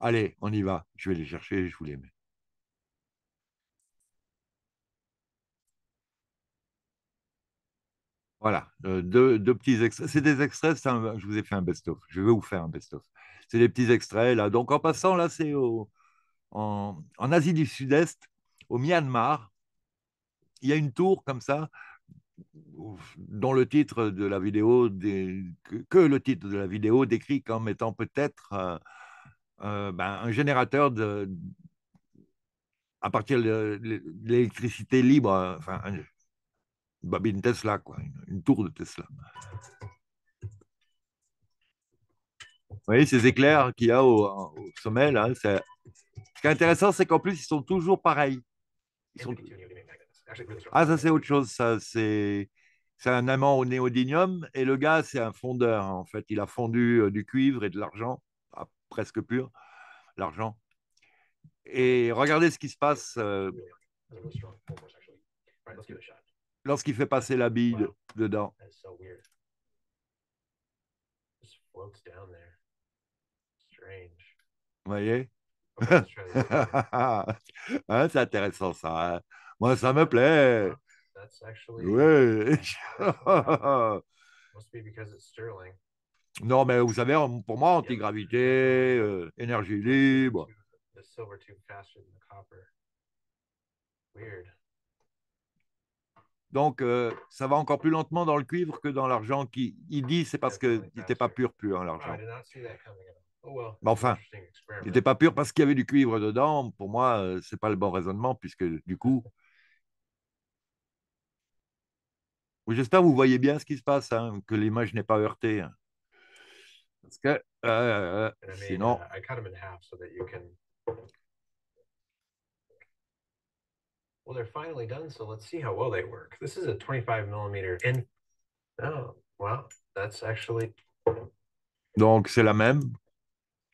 allez, on y va. Je vais les chercher, je vous les mets. Voilà, euh, deux, petits extraits. C'est des extraits, je vous ai fait un best-of. Je vais vous faire un best-of. C'est des petits extraits là. Donc en passant là, c'est en, Asie du Sud-Est, au Myanmar. Il y a une tour comme ça, dont le titre de la vidéo, que, le titre de la vidéo décrit comme étant peut-être euh, euh, ben, un générateur de, à partir de, l'électricité libre, enfin, un, Babine Tesla, quoi, une tour de Tesla voyez ces éclairs qu'il y a au, sommet, là, ce qui est intéressant, c'est qu'en plus, ils sont toujours pareils. Ah, ah, ça, c'est autre chose. Ça, c'est un amant au néodymium et le gars, c'est un fondeur en fait. Il a fondu euh, du cuivre et de l'argent, ah, presque pur, l'argent. Et regardez ce qui se passe euh, lorsqu'il fait passer la bille dedans. Vous voyez? Hein, c'est intéressant ça. Hein. Moi, ça me plaît. Oui. Sterling. Non, mais vous savez, pour moi, antigravité, énergie libre. Donc, ça va encore plus lentement dans le cuivre que dans l'argent qui, il dit, c'est parce que n'était pas pur pur, hein, oh, l'argent. Oh, Mais enfin, il n'était pas pur parce qu'il y avait du cuivre dedans. Pour moi, euh, ce n'est pas le bon raisonnement, puisque du coup. J'espère que vous voyez bien ce qui se passe, hein, que l'image n'est pas heurtée. Hein. Parce que euh, euh, sinon. Uh, oh, Donc, c'est la même.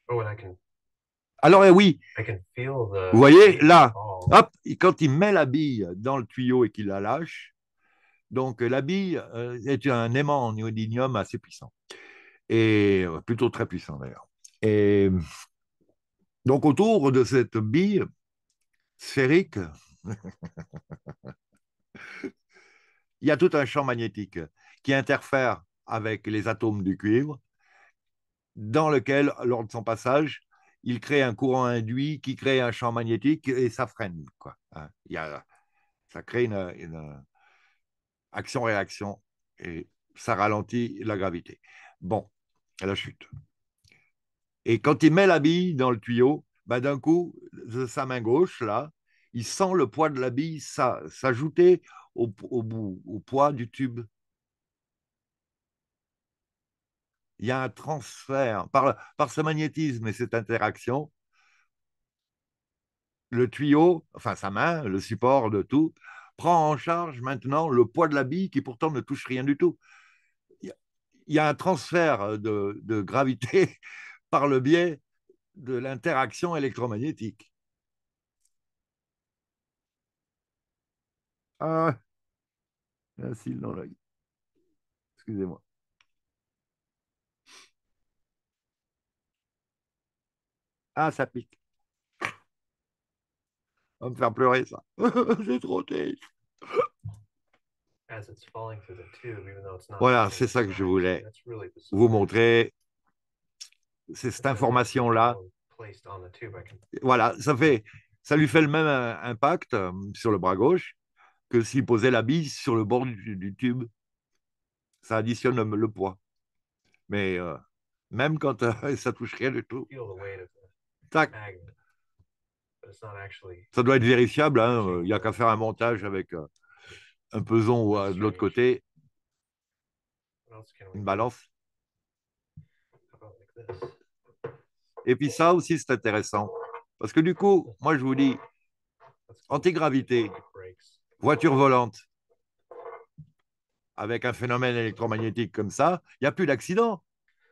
Oh, Alors, eh oui, vous voyez, là, hop, quand il met la bille dans le tuyau et qu'il la lâche, donc euh, la bille euh, est un aimant en iodinium assez puissant, et euh, plutôt très puissant d'ailleurs. Et donc autour de cette bille sphérique, il y a tout un champ magnétique qui interfère avec les atomes du cuivre dans lequel, lors de son passage, il crée un courant induit qui crée un champ magnétique et ça freine. Quoi. Hein. Il ça crée une, action-réaction et ça ralentit la gravité. Bon, la chute. Et quand il met la bille dans le tuyau, bah, d'un coup, sa main gauche, là, il sent le poids de la bille s'ajouter au poids du tube il y a un transfert par, par ce magnétisme et cette interaction. Le tuyau, enfin sa main, le support de tout, prend en charge maintenant le poids de la bille qui pourtant ne touche rien du tout. Il y a un transfert de, gravité par le biais de l'interaction électromagnétique. Ah, Excusez-moi. Ah, ça pique. On va me faire pleurer, ça. c'est trop triste. Voilà, c'est ça que je voulais vous montrer. C'est cette information-là. Voilà, ça, fait, ça lui fait le même euh, impact euh, sur le bras gauche que s'il posait la bille sur le bord du, tube. Ça additionne le, poids. Mais euh, même quand ça ça touche rien du tout, ça doit être vérifiable. Hein, euh, il n'y a qu'à faire un montage avec euh, un peson ou euh, de l'autre côté, une balance. Et puis ça aussi, c'est intéressant. Parce que du coup, moi, je vous dis, antigravité, voiture volante, avec un phénomène électromagnétique comme ça, il n'y a plus d'accident.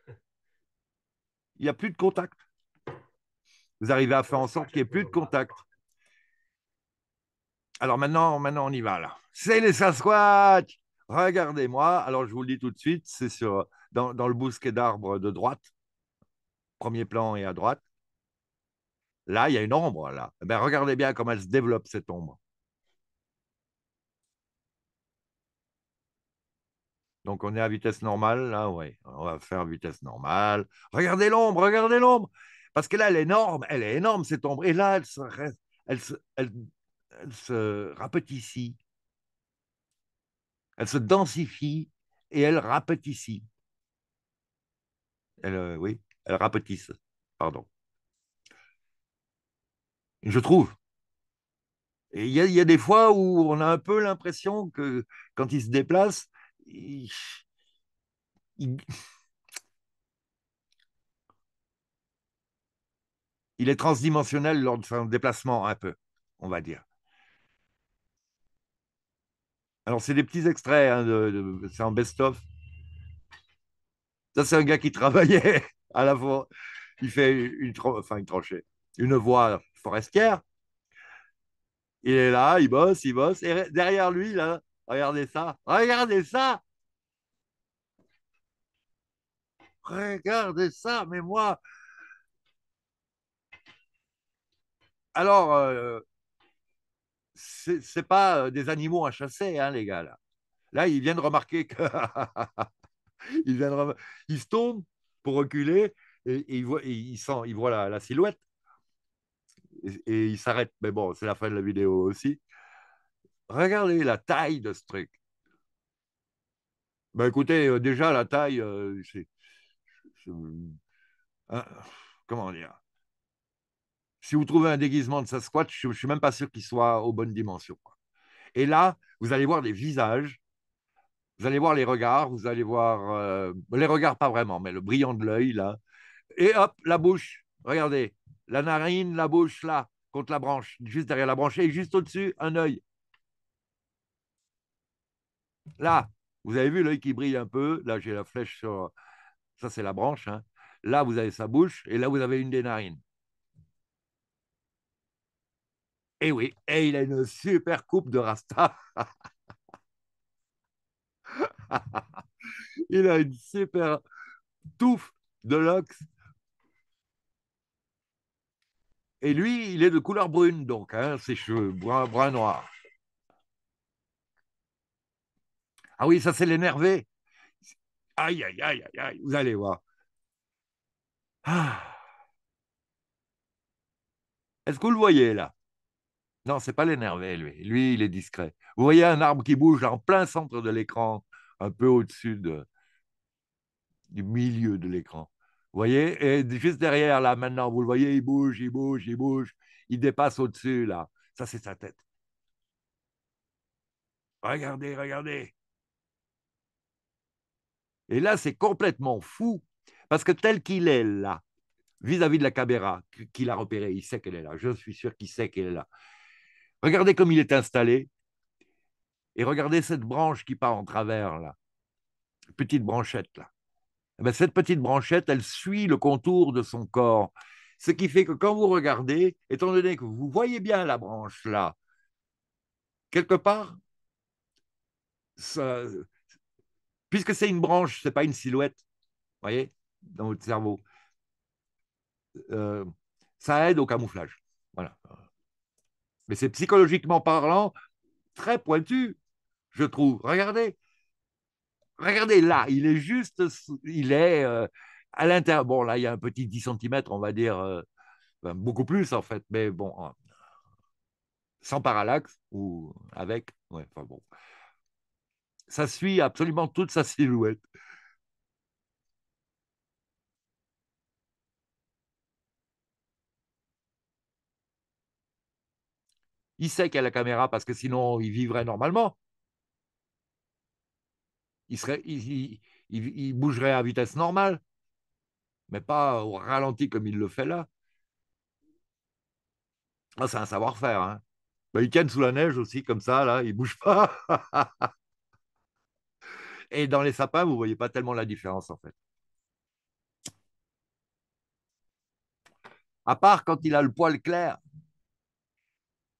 Il n'y a plus de contact. Vous arrivez à faire en sorte qu'il n'y ait plus de contact. Alors maintenant, maintenant on y va là. C'est les Sasquatch Regardez-moi. Alors je vous le dis tout de suite, c'est sur, dans, le bousquet d'arbres de droite. Premier plan et à droite. Là, il y a une ombre. Là. Eh ben, regardez bien comment elle se développe, cette ombre. Donc, on est à vitesse normale. Là, oui. On va faire vitesse normale. Regardez l'ombre, regardez l'ombre. Parce que là, elle est énorme, elle est énorme cette ombre. Et là, elle se, elle elle, se Elle se densifie et elle rapetit Elle, euh, oui, elle rapetisse. Pardon. Je trouve. Et il y, a des fois où on a un peu l'impression que quand il se déplace, il il est transdimensionnel lors de son déplacement un peu, on va dire. Alors, c'est des petits extraits, hein, de, c'est en best-of. Ça, c'est un gars qui travaillait à la fois. Il fait une, une tranchée, une voie forestière. Il est là, il bosse, il bosse. Et derrière lui, là, regardez ça, regardez ça. Regardez ça, mais moi, Alors, euh, ce n'est pas euh, des animaux à chasser, hein, les gars. Là, ils viennent remarquer que. ils, se tournent pour reculer et, ils, voient, sent, ils la, silhouette. Et, ils s'arrêtent. Mais bon, c'est la fin de la vidéo aussi. Regardez la taille de ce truc. Bah, écoutez, euh, déjà la taille, c'est, hein, comment dire si vous trouvez un déguisement de Sasquatch, je ne suis même pas sûr qu'il soit aux bonnes dimensions. Et là, vous allez voir des visages, vous allez voir les regards, vous allez voir euh, les regards pas vraiment, mais le brillant de l'œil là, et hop la bouche, regardez, la narine, la bouche là contre la branche, juste derrière la branche et juste au-dessus un œil. Là, vous avez vu l'œil qui brille un peu. Là, j'ai la flèche sur, ça c'est la branche. Hein. Là, vous avez sa bouche et là vous avez une des narines. Et eh oui, et il a une super coupe de Rasta. il a une super touffe de Lox. Et lui, il est de couleur brune, donc, hein, ses cheveux, brun, brun noir. Ah oui, ça c'est l'énervé. Aïe, aïe, aïe, aïe, aïe, vous allez voir. Ah. Est-ce que vous le voyez là non, c'est pas l'énervé, lui. Lui, il est discret. Vous voyez un arbre qui bouge en plein centre de l'écran, un peu au-dessus du milieu de l'écran. Vous voyez Et juste derrière, là, maintenant, vous le voyez, il bouge, il bouge, il bouge. Il dépasse au-dessus, là. Ça, c'est sa tête. Regardez, regardez. Et là, c'est complètement fou, parce que tel qu'il est là, vis-à-vis -vis de la caméra, qu'il a repéré, il sait qu'elle est là. Je suis sûr qu'il sait qu'elle est là. Regardez comme il est installé. Et regardez cette branche qui part en travers, là. Petite branchette, là. Eh ben, cette petite branchette, elle suit le contour de son corps. Ce qui fait que quand vous regardez, étant donné que vous voyez bien la branche là, quelque part, puisque c'est une branche, ce n'est pas une silhouette, vous voyez, dans votre cerveau, euh, ça aide au camouflage. Voilà. Mais c'est psychologiquement parlant très pointu, je trouve. Regardez. Regardez là, il est juste, il est euh, à l'intérieur. Bon, là, il y a un petit 10 cm, on va dire, euh, ben, beaucoup plus en fait, mais bon, hein. sans parallaxe ou avec. Ouais, enfin bon. Ça suit absolument toute sa silhouette. Il sait qu'il y a la caméra parce que sinon, il vivrait normalement. Il, serait, il, bougerait à vitesse normale, mais pas au ralenti comme il le fait là. Ah, c'est un savoir-faire. Hein. Bah, il tienne sous la neige aussi, comme ça, là, il bouge pas. Et dans les sapins, vous ne voyez pas tellement la différence, en fait. À part quand il a le poil clair.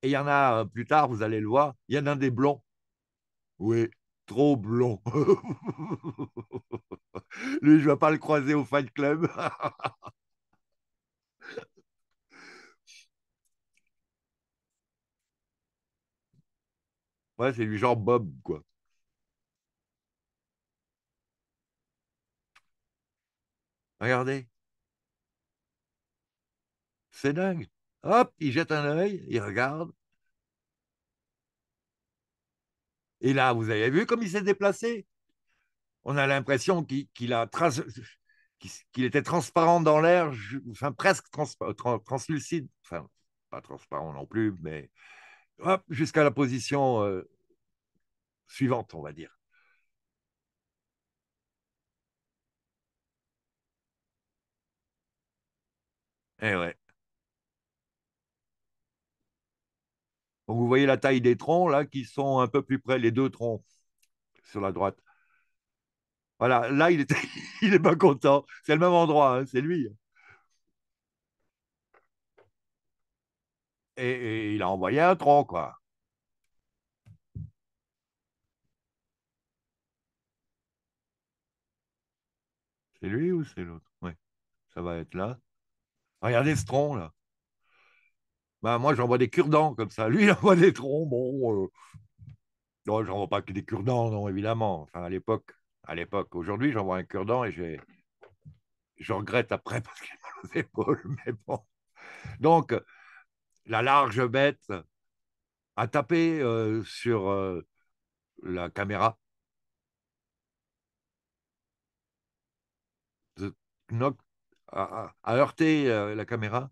Et il y en a, euh, plus tard, vous allez le voir, il y en a un des blonds. Oui, trop blond. Lui, je ne vais pas le croiser au Fight Club. ouais, c'est du genre Bob, quoi. Regardez. C'est dingue. Hop, il jette un œil, il regarde. Et là, vous avez vu comme il s'est déplacé On a l'impression qu'il a était transparent dans l'air, enfin presque translucide, enfin pas transparent non plus, mais hop, jusqu'à la position euh, suivante, on va dire. Eh ouais. Donc vous voyez la taille des troncs, là, qui sont un peu plus près, les deux troncs sur la droite. Voilà, là, il n'est il est pas content. C'est le même endroit, hein, c'est lui. Et, et, il a envoyé un tronc, quoi. C'est lui ou c'est l'autre Oui, ça va être là. Regardez ce tronc, là. Bah, moi, j'envoie des cure-dents comme ça. Lui, il envoie des trombons. Euh. Non, je n'envoie pas que des cure-dents, non, évidemment. Enfin, à l'époque. À l'époque. Aujourd'hui, j'envoie un cure-dent et j'ai. Je regrette après parce qu'il mal aux épaules, mais bon. Donc, la large bête a tapé euh, sur euh, la caméra. a, heurté la caméra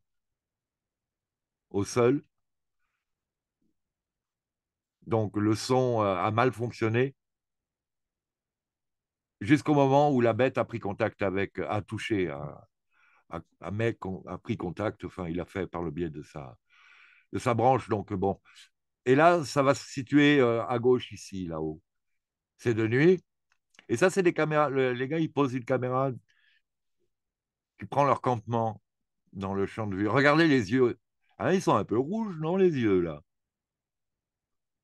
au sol. Donc le son euh, a mal fonctionné jusqu'au moment où la bête a pris contact avec, a touché un, mec, a pris contact, enfin il a fait par le biais de sa, de sa branche. Donc bon. Et là, ça va se situer euh, à gauche ici, là-haut. C'est de nuit. Et ça, c'est des caméras. les gars, ils posent une caméra qui prend leur campement dans le champ de vue. Regardez les yeux ah, ils sont un peu rouges, non, les yeux, là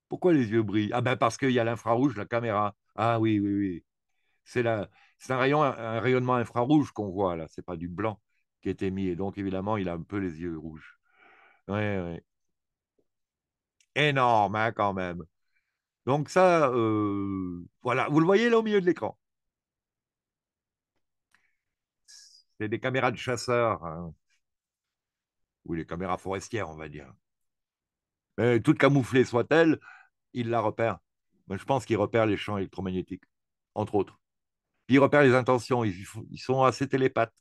Pourquoi les yeux brillent Ah ben parce qu'il y a l'infrarouge, la caméra. Ah oui, oui, oui. C'est un, rayon, un rayonnement infrarouge qu'on voit, là. C'est pas du blanc qui est mis. Et donc, évidemment, il a un peu les yeux rouges. Oui, oui. Énorme, hein, quand même. Donc ça, euh, voilà, vous le voyez là au milieu de l'écran. C'est des caméras de chasseurs. Hein ou les caméras forestières, on va dire. toute camouflée soit-elle, il la repère. Moi, je pense qu'il repère les champs électromagnétiques, entre autres. il repère les intentions, ils, sont assez télépathes.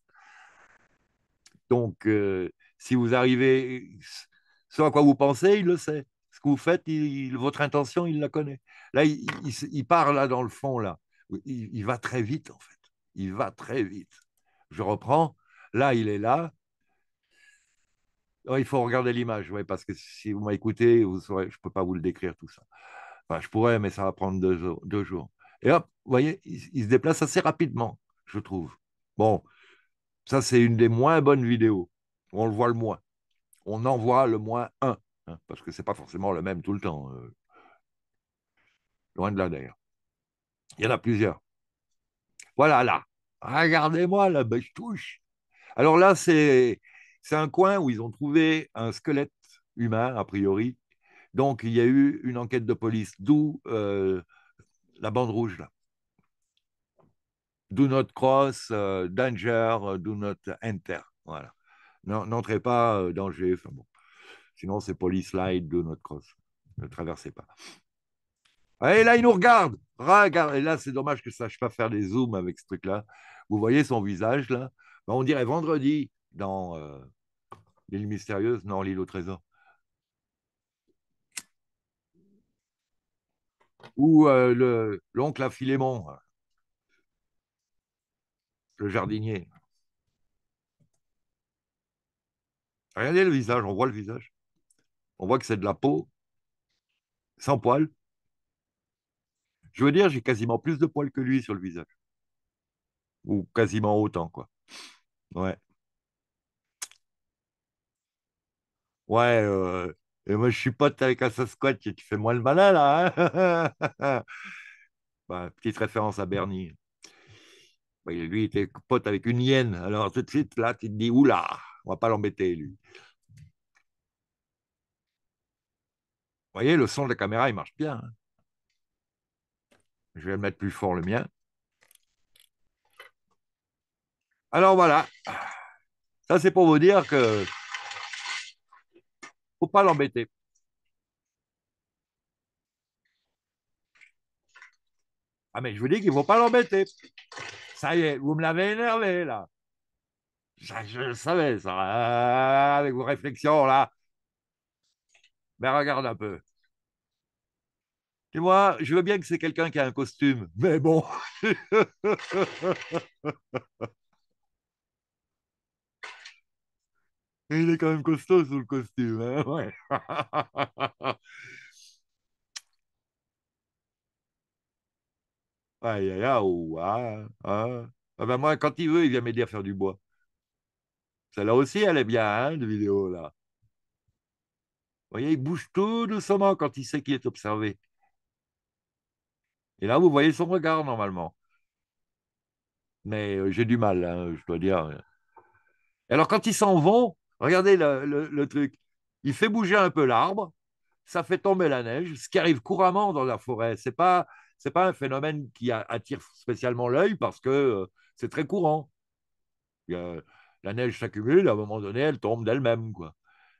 Donc, euh, si vous arrivez, ce à quoi vous pensez, il le sait. Ce que vous faites, il, votre intention, il la connaît. Là, il, il part là dans le fond, là. Il, va très vite, en fait. Il va très vite. Je reprends. Là, il est là. Oh, il faut regarder l'image, parce que si vous m'écoutez, je ne peux pas vous le décrire tout ça. je pourrais, mais ça va prendre deux, jours. Deux jours. Et hop, vous voyez, il, se déplace assez rapidement, je trouve. Bon, ça, c'est une des moins bonnes vidéos. On le voit le moins. On en voit le moins un, hein, parce que ce n'est pas forcément le même tout le temps. Euh. loin de là, d'ailleurs. Il y en a plusieurs. Voilà, là. Regardez-moi, la ben, je touche. Alors là, c'est c'est un coin où ils ont trouvé un squelette humain, a priori. Donc, il y a eu une enquête de police, d'où euh, la bande rouge, là. Do not cross, euh, danger, do not enter. Voilà. N'entrez pas, euh, danger. Sinon, c'est police light, do not cross. Ne traversez pas. Et là, il nous regarde. Regarde. Et là, c'est dommage que je ne sache pas faire des zooms avec ce truc-là. Vous voyez son visage, là ben, On dirait vendredi dans L'île mystérieuse, non, l'île au trésor. Ou euh, l'oncle à Philémon, le jardinier. Regardez le visage, on voit le visage. On voit que c'est de la peau, sans poils. Je veux dire, j'ai quasiment plus de poils que lui sur le visage. Ou quasiment autant, quoi. Ouais. Ouais, euh, et moi je suis pote avec un Sasquatch et tu fais moi le malin là. Hein. Bah, petite référence à Bernie. Bah, lui, il était pote avec une hyène. Alors tout de suite, là, tu te dis, oula, on va pas l'embêter, lui. Vous voyez, le son de la caméra, il marche bien. Hein. Je vais le mettre plus fort, le mien. Alors voilà, ça c'est pour vous dire que faut pas l'embêter. Ah, mais je vous dis qu'il ne faut pas l'embêter. Ça y est, vous me l'avez énervé, là. Je, je savais, ça, avec vos réflexions, là. Mais regarde un peu. Tu vois, je veux bien que c'est quelqu'un qui a un costume, mais bon. il est quand même costaud sous le costume. Hein ouais. aïe, oh, ah, ah. ah, ben moi, quand il veut, il vient m'aider à faire du bois. Celle-là aussi, elle est bien, hein, de vidéo, là. Vous voyez, il bouge tout doucement quand il sait qu'il est observé. Et là, vous voyez son regard, normalement. Mais euh, j'ai du mal, hein, je dois dire. Alors, quand ils s'en vont, Regardez le, truc. Il fait bouger un peu l'arbre, ça fait tomber la neige, ce qui arrive couramment dans la forêt. Ce n'est pas, pas un phénomène qui attire spécialement l'œil parce que euh, c'est très courant. la neige s'accumule, à un moment donné, elle tombe d'elle-même.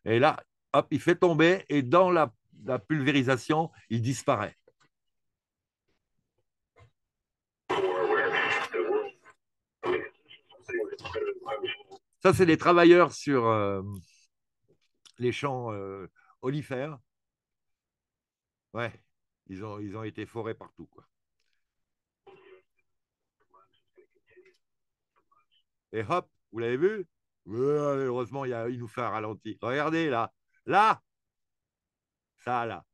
Et là, hop, il fait tomber et dans la pulvérisation, il disparaît. Ça, c'est les travailleurs sur euh, les champs euh, olifères. Ouais, ils ont, ils ont été forés partout. Quoi. Et hop, vous l'avez vu Heureusement, il, y a, il nous fait un ralenti. Regardez là, là, ça là.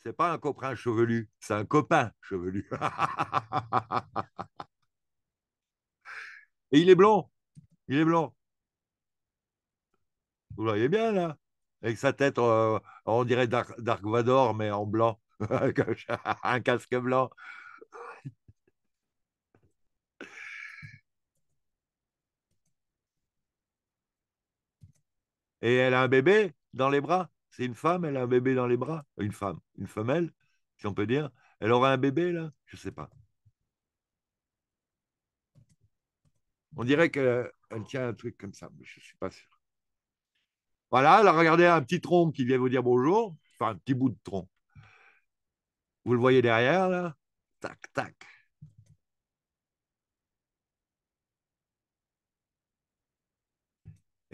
C'est pas un copain chevelu, c'est un copain chevelu. Et il est blanc. Il est blanc. Vous voyez bien, là Avec sa tête, euh, on dirait Dark, Vador, mais en blanc. un casque blanc. Et elle a un bébé dans les bras. C'est une femme, elle a un bébé dans les bras. Une femme, une femelle, si on peut dire. Elle aura un bébé, là Je ne sais pas. On dirait qu'elle tient un truc comme ça, mais je ne suis pas sûr. Voilà, regardez un petit tronc qui vient vous dire bonjour, enfin un petit bout de tronc. Vous le voyez derrière, là Tac, tac.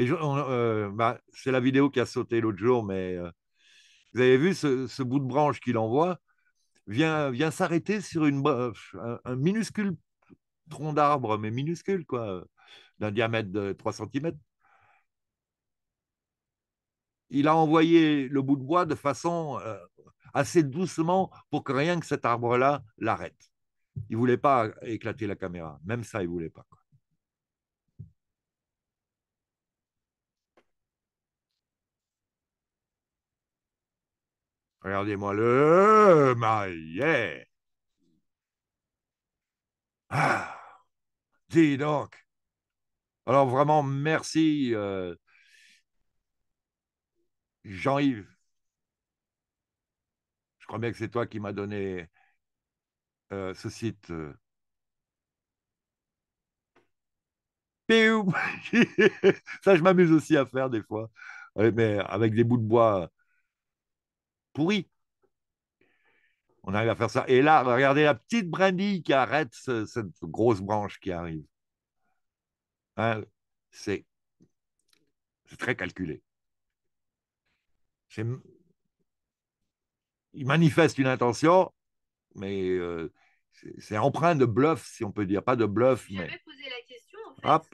Euh, bah, c'est la vidéo qui a sauté l'autre jour, mais euh, vous avez vu ce, bout de branche qu'il envoie vient, vient s'arrêter sur une, euh, un, un minuscule tronc d'arbre, mais minuscule, quoi, d'un diamètre de 3 cm il a envoyé le bout de bois de façon euh, assez doucement pour que rien que cet arbre-là l'arrête. Il voulait pas éclater la caméra. Même ça, il voulait pas. Regardez-moi le maillet. Ah, dis donc. Alors vraiment, merci. Euh, Jean-Yves, je crois bien que c'est toi qui m'as donné euh, ce site. Euh. Ça, je m'amuse aussi à faire des fois, mais avec des bouts de bois euh, pourris. On arrive à faire ça. Et là, regardez la petite brindille qui arrête cette grosse branche qui arrive. Hein, c'est très calculé il manifeste une intention, mais euh, c'est empreint de bluff, si on peut dire. Pas de bluff, mais. posé la question, en fait.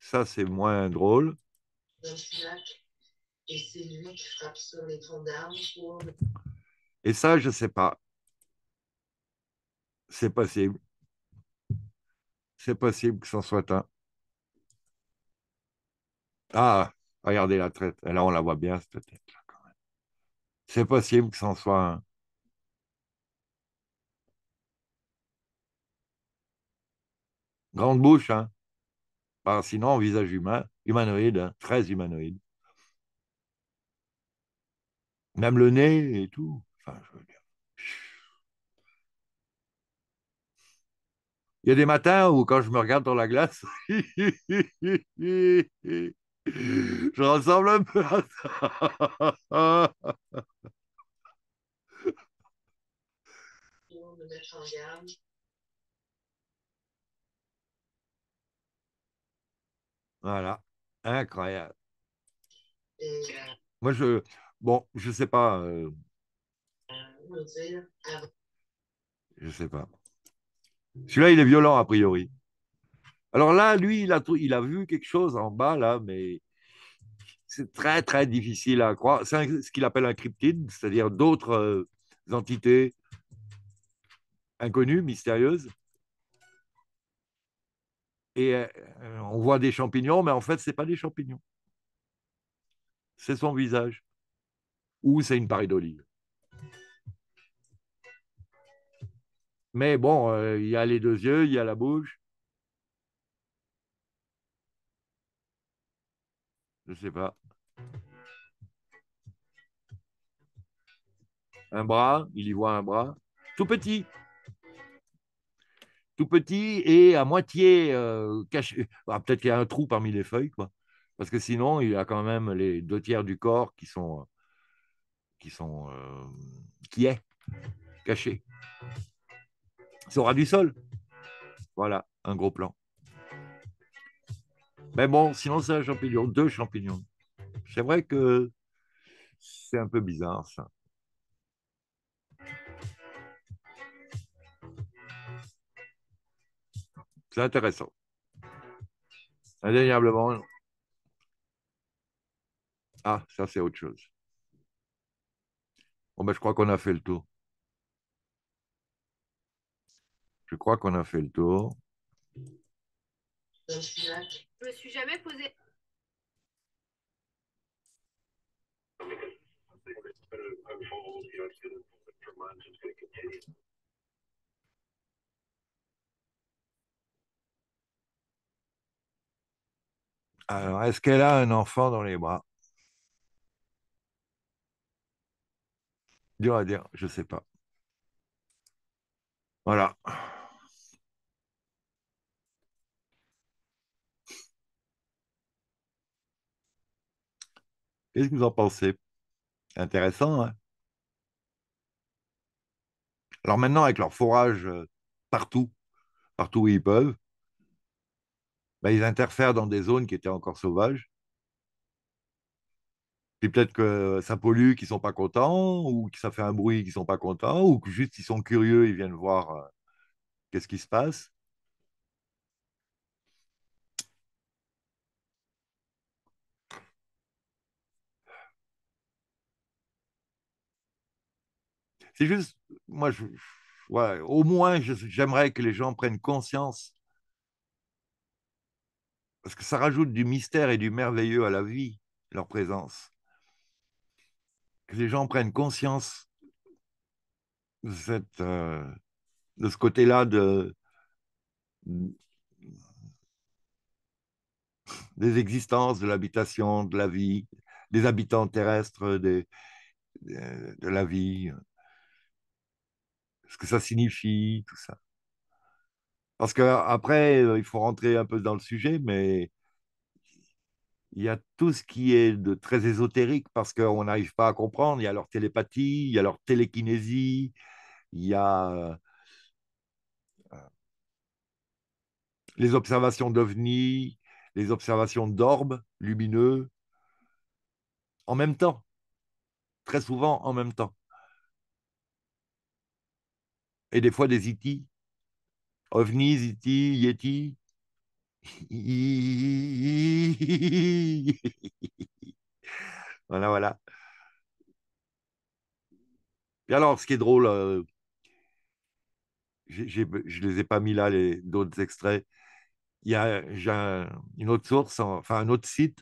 Ça, c'est moins drôle. Et c'est lui qui frappe sur les d'armes Et ça, je ne sais pas. C'est possible. C'est possible que ce soit un. Ah, Regardez la tête. là, on la voit bien, cette tête-là, quand même. C'est possible que ce soit un. Grande bouche, hein. sinon, visage humain, humanoïde, hein, très humanoïde. Même le nez et tout. Enfin, je veux dire. Il y a des matins où, quand je me regarde dans la glace, Je ressemble un peu à ça. Voilà, incroyable. Moi, je, bon, je sais pas. Euh, je sais pas. Celui-là, il est violent a priori. Alors là, lui, il a, vu quelque chose en bas, là, mais c'est très, très difficile à croire. C'est ce qu'il appelle un cryptide, c'est-à-dire d'autres euh, entités inconnues, mystérieuses. Et euh, on voit des champignons, mais en fait, ce n'est pas des champignons. C'est son visage. Ou c'est une paille d'olive. Mais bon, euh, il y a les deux yeux, il y a la bouche. Je sais pas. Un bras, il y voit un bras. Tout petit. Tout petit et à moitié euh, caché. Ah, peut-être qu'il y a un trou parmi les feuilles, quoi. Parce que sinon, il y a quand même les deux tiers du corps qui sont. Euh, qui sont. Euh, qui est caché. Ça du sol. Voilà, un gros plan. Mais bon, sinon, c'est un champignon, deux champignons. C'est vrai que c'est un peu bizarre, ça. C'est intéressant. Indéniablement. Ah, ça, c'est autre chose. Bon, ben, je crois qu'on a fait le tour. Je crois qu'on a fait le tour suis jamais posé. Alors, est-ce qu'elle a un enfant dans les bras Dur à dire, je sais pas. Voilà. Qu'est-ce que vous en pensez Intéressant, hein? Alors maintenant, avec leur forage euh, partout, partout où ils peuvent, ben, ils interfèrent dans des zones qui étaient encore sauvages. Puis peut-être que ça pollue, qu'ils ne sont pas contents, ou que ça fait un bruit, qu'ils ne sont pas contents, ou que juste ils sont curieux, ils viennent voir euh, qu'est-ce qui se passe. C'est juste, moi, au moins, j'aimerais que les gens prennent conscience. Parce que ça rajoute du mystère et du merveilleux à la vie, leur présence. Que les gens prennent conscience de, euh, ce côté-là de, des existences, de l'habitation, de la vie, des habitants terrestres, de la vie ce que ça signifie, tout ça. Parce qu'après, euh, il faut rentrer un peu dans le sujet, mais il y a tout ce qui est de très ésotérique parce qu'on n'arrive pas à comprendre. Il y a leur télépathie, il y a leur télékinésie, il y a euh, les observations d'ovnis, les observations d'orbes lumineux, en même temps, très souvent en même temps et des fois des itis. E OVNI, Ziti, e Yeti. voilà, voilà. Et alors, ce qui est drôle, euh, je ne les ai pas mis là, les d'autres extraits. Il y a une autre source, enfin un autre site,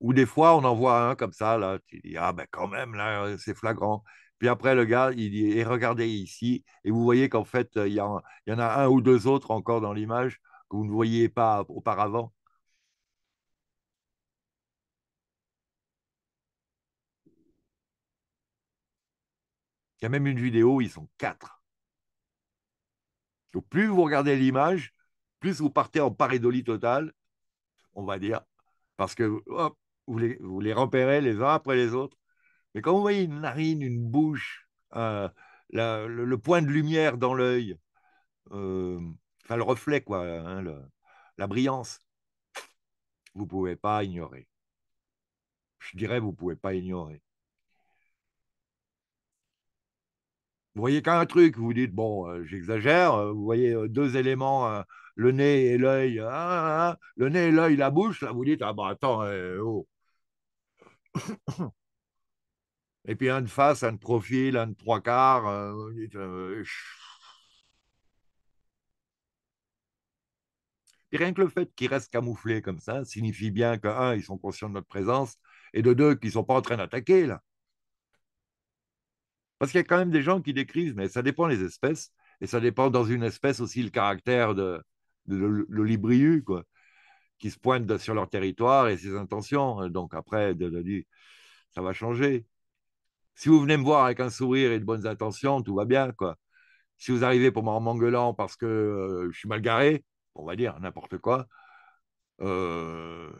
où des fois on en voit un comme ça, là, tu dis, ah ben quand même, là, c'est flagrant. Puis après, le gars, il dit regardez ici. Et vous voyez qu'en fait, il y, en, a un ou deux autres encore dans l'image que vous ne voyez pas auparavant. Il y a même une vidéo, ils sont quatre. Donc, plus vous regardez l'image, plus vous partez en paridolie totale, on va dire, parce que vous vous les repérez les uns après les autres. Mais quand vous voyez une narine, une bouche, euh, le, point de lumière dans l'œil, euh, enfin le reflet, quoi, hein, la brillance, vous ne pouvez pas ignorer. Je dirais, vous ne pouvez pas ignorer. Vous voyez qu'un truc, vous dites, bon, euh, j'exagère, vous voyez deux éléments, le nez et l'œil, hein, hein, le nez et l'œil, la bouche, là, vous dites, ah bah attends, oh. Et puis un de face, un de profil, un de trois quarts. Euh, euh, et rien que le fait qu'ils restent camouflés comme ça signifie bien que, ils sont conscients de notre présence, et de deux, qu'ils ne sont pas en train d'attaquer, là. Parce qu'il y a quand même des gens qui décrivent, mais ça dépend des espèces, et ça dépend dans une espèce aussi le caractère de, le quoi, qui se pointe sur leur territoire et ses intentions. Donc après, ça va changer. Si vous venez me voir avec un sourire et de bonnes intentions, tout va bien, quoi. Si vous arrivez pour m'en m'engueulant parce que euh, je suis mal garé, on va dire n'importe quoi, euh,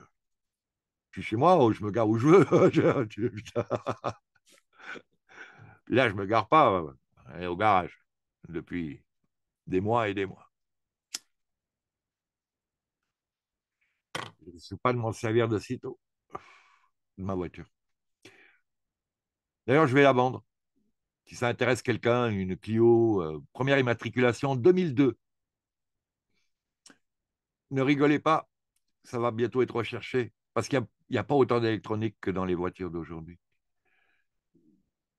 je suis chez moi, ou oh, je me gare où je veux. Là, je ne me gare pas au garage depuis des mois et des mois. Je ne sais pas de m'en servir de sitôt, de ma voiture. D'ailleurs, je vais la vendre. Si ça intéresse quelqu'un, une Clio, euh, première immatriculation 2002. Ne rigolez pas, ça va bientôt être recherché, parce qu'il n'y a, pas autant d'électronique que dans les voitures d'aujourd'hui.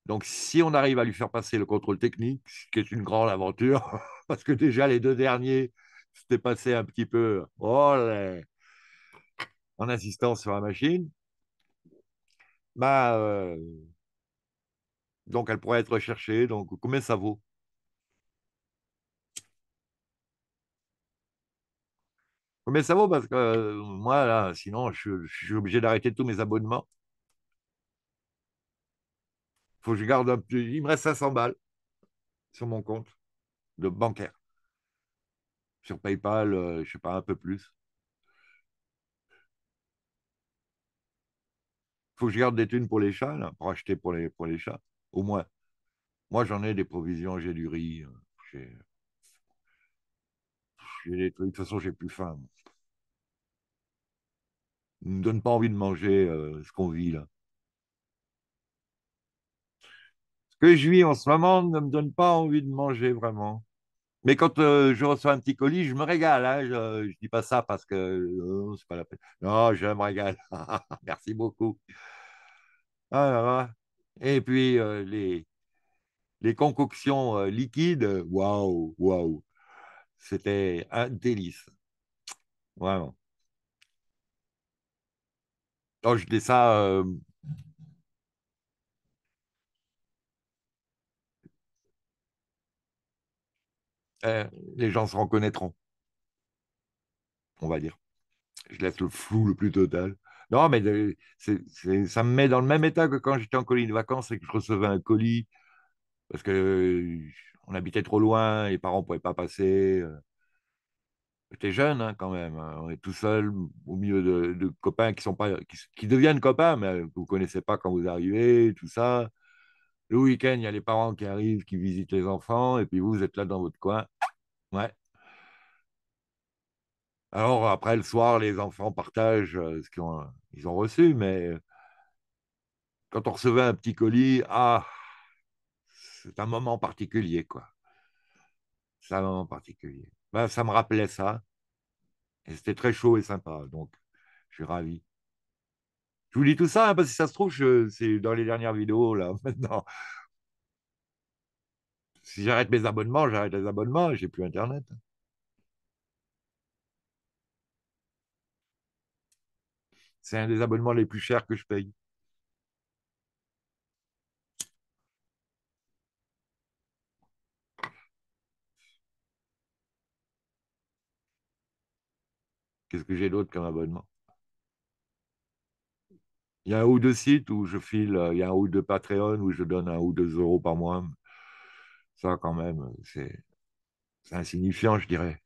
Donc, si on arrive à lui faire passer le contrôle technique, ce qui est une grande aventure, parce que déjà les deux derniers, c'était passé un petit peu oh en insistant sur la machine, bah, euh, donc, elle pourrait être recherchée. Donc, combien ça vaut Combien ça vaut Parce que euh, moi, là, sinon, je, suis obligé d'arrêter tous mes abonnements. Faut que je garde un Il me reste 500 balles sur mon compte de bancaire. Sur PayPal, je euh, je sais pas, un peu plus. il faut que je garde des thunes pour les chats, pour acheter pour les, pour les chats. Au moins. Moi, j'en ai des provisions, j'ai du riz, euh, j'ai des trucs. De toute façon, j'ai plus faim. ne me donne pas envie de manger euh, ce qu'on vit là. Ce que je vis en ce moment ne me donne pas envie de manger vraiment. Mais quand euh, je reçois un petit colis, je me régale. Hein. je ne dis pas ça parce que c'est pas la peine. Non, je me régale. Merci beaucoup. Ah et puis euh, les, concoctions euh, liquides, waouh, waouh. C'était un délice. Vraiment. Oh, je dis ça. Euh, les gens se reconnaîtront, on va dire. Je laisse le flou le plus total. Non, mais ça me met dans le même état que quand j'étais en colis de vacances et que je recevais un colis parce que euh, on habitait trop loin, les parents ne pouvaient pas passer. Euh. J'étais jeune hein, quand même. Hein. On est tout seul au milieu de, copains qui sont pas qui, deviennent copains, mais vous ne connaissez pas quand vous arrivez, tout ça. Le week-end, il y a les parents qui arrivent, qui visitent les enfants, et puis vous, vous êtes là dans votre coin. Ouais, alors après le soir, les enfants partagent euh, ce qu'ils ont, reçu, mais euh, quand on recevait un petit colis, ah, c'est un moment particulier, quoi. C'est un moment particulier. Ben, ça me rappelait ça. Et c'était très chaud et sympa, donc je suis ravi. Je vous dis tout ça, hein, parce que si ça se trouve, c'est dans les dernières vidéos, là, maintenant. Si j'arrête mes abonnements, j'arrête les abonnements, j'ai plus Internet. Hein. C'est un des abonnements les plus chers que je paye. Qu'est-ce que j'ai d'autre comme abonnement Il y a un ou deux sites où je file, euh, il y a un ou deux Patreon où je donne un ou deux euros par mois. Ça, quand même, c'est insignifiant, je dirais.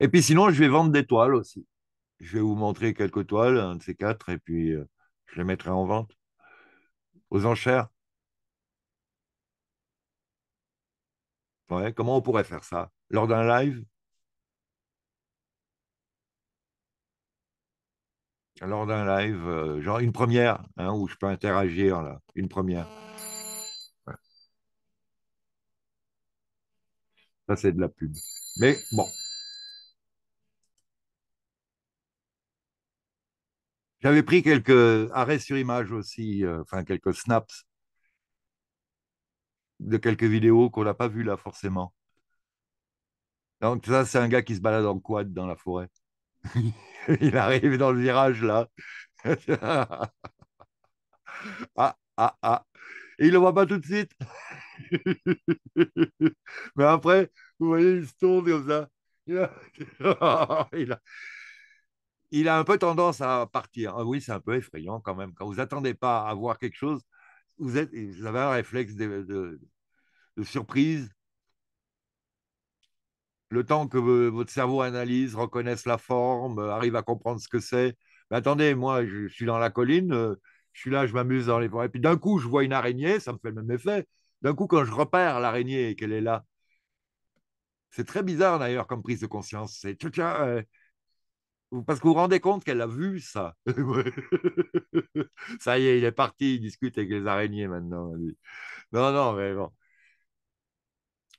Et puis sinon, je vais vendre des toiles aussi je vais vous montrer quelques toiles, un de ces quatre, et puis euh, je les mettrai en vente aux enchères. comment on pourrait faire ça Lors d'un live Lors d'un live, euh, genre une première, hein, où je peux interagir, là, une première. Ça, c'est de la pub. Mais bon. J'avais pris quelques arrêts sur image aussi, euh, enfin quelques snaps de quelques vidéos qu'on n'a pas vues là forcément. Donc ça, c'est un gars qui se balade en quad dans la forêt. Il arrive dans le virage là. ah, ah, ah. Et il ne le voit pas tout de suite. Mais après, vous voyez, il se tourne comme ça. Ah, il a, il a un peu tendance à partir. Ah oui, c'est un peu effrayant quand même. Quand vous attendez pas à voir quelque chose, vous, avez un réflexe de, surprise. Le temps que votre cerveau analyse, reconnaisse la forme, euh, arrive à comprendre ce que c'est. Mais attendez, moi, je suis dans la colline, euh, je suis là, je m'amuse dans les forêts. Puis d'un coup, je vois une araignée, ça me fait le même effet. D'un coup, quand je repère l'araignée et qu'elle est là, c'est très bizarre d'ailleurs comme prise de conscience. C'est parce que vous vous rendez compte qu'elle a vu ça. ça y est, il est parti, il discute avec les araignées maintenant. Non, non, mais bon.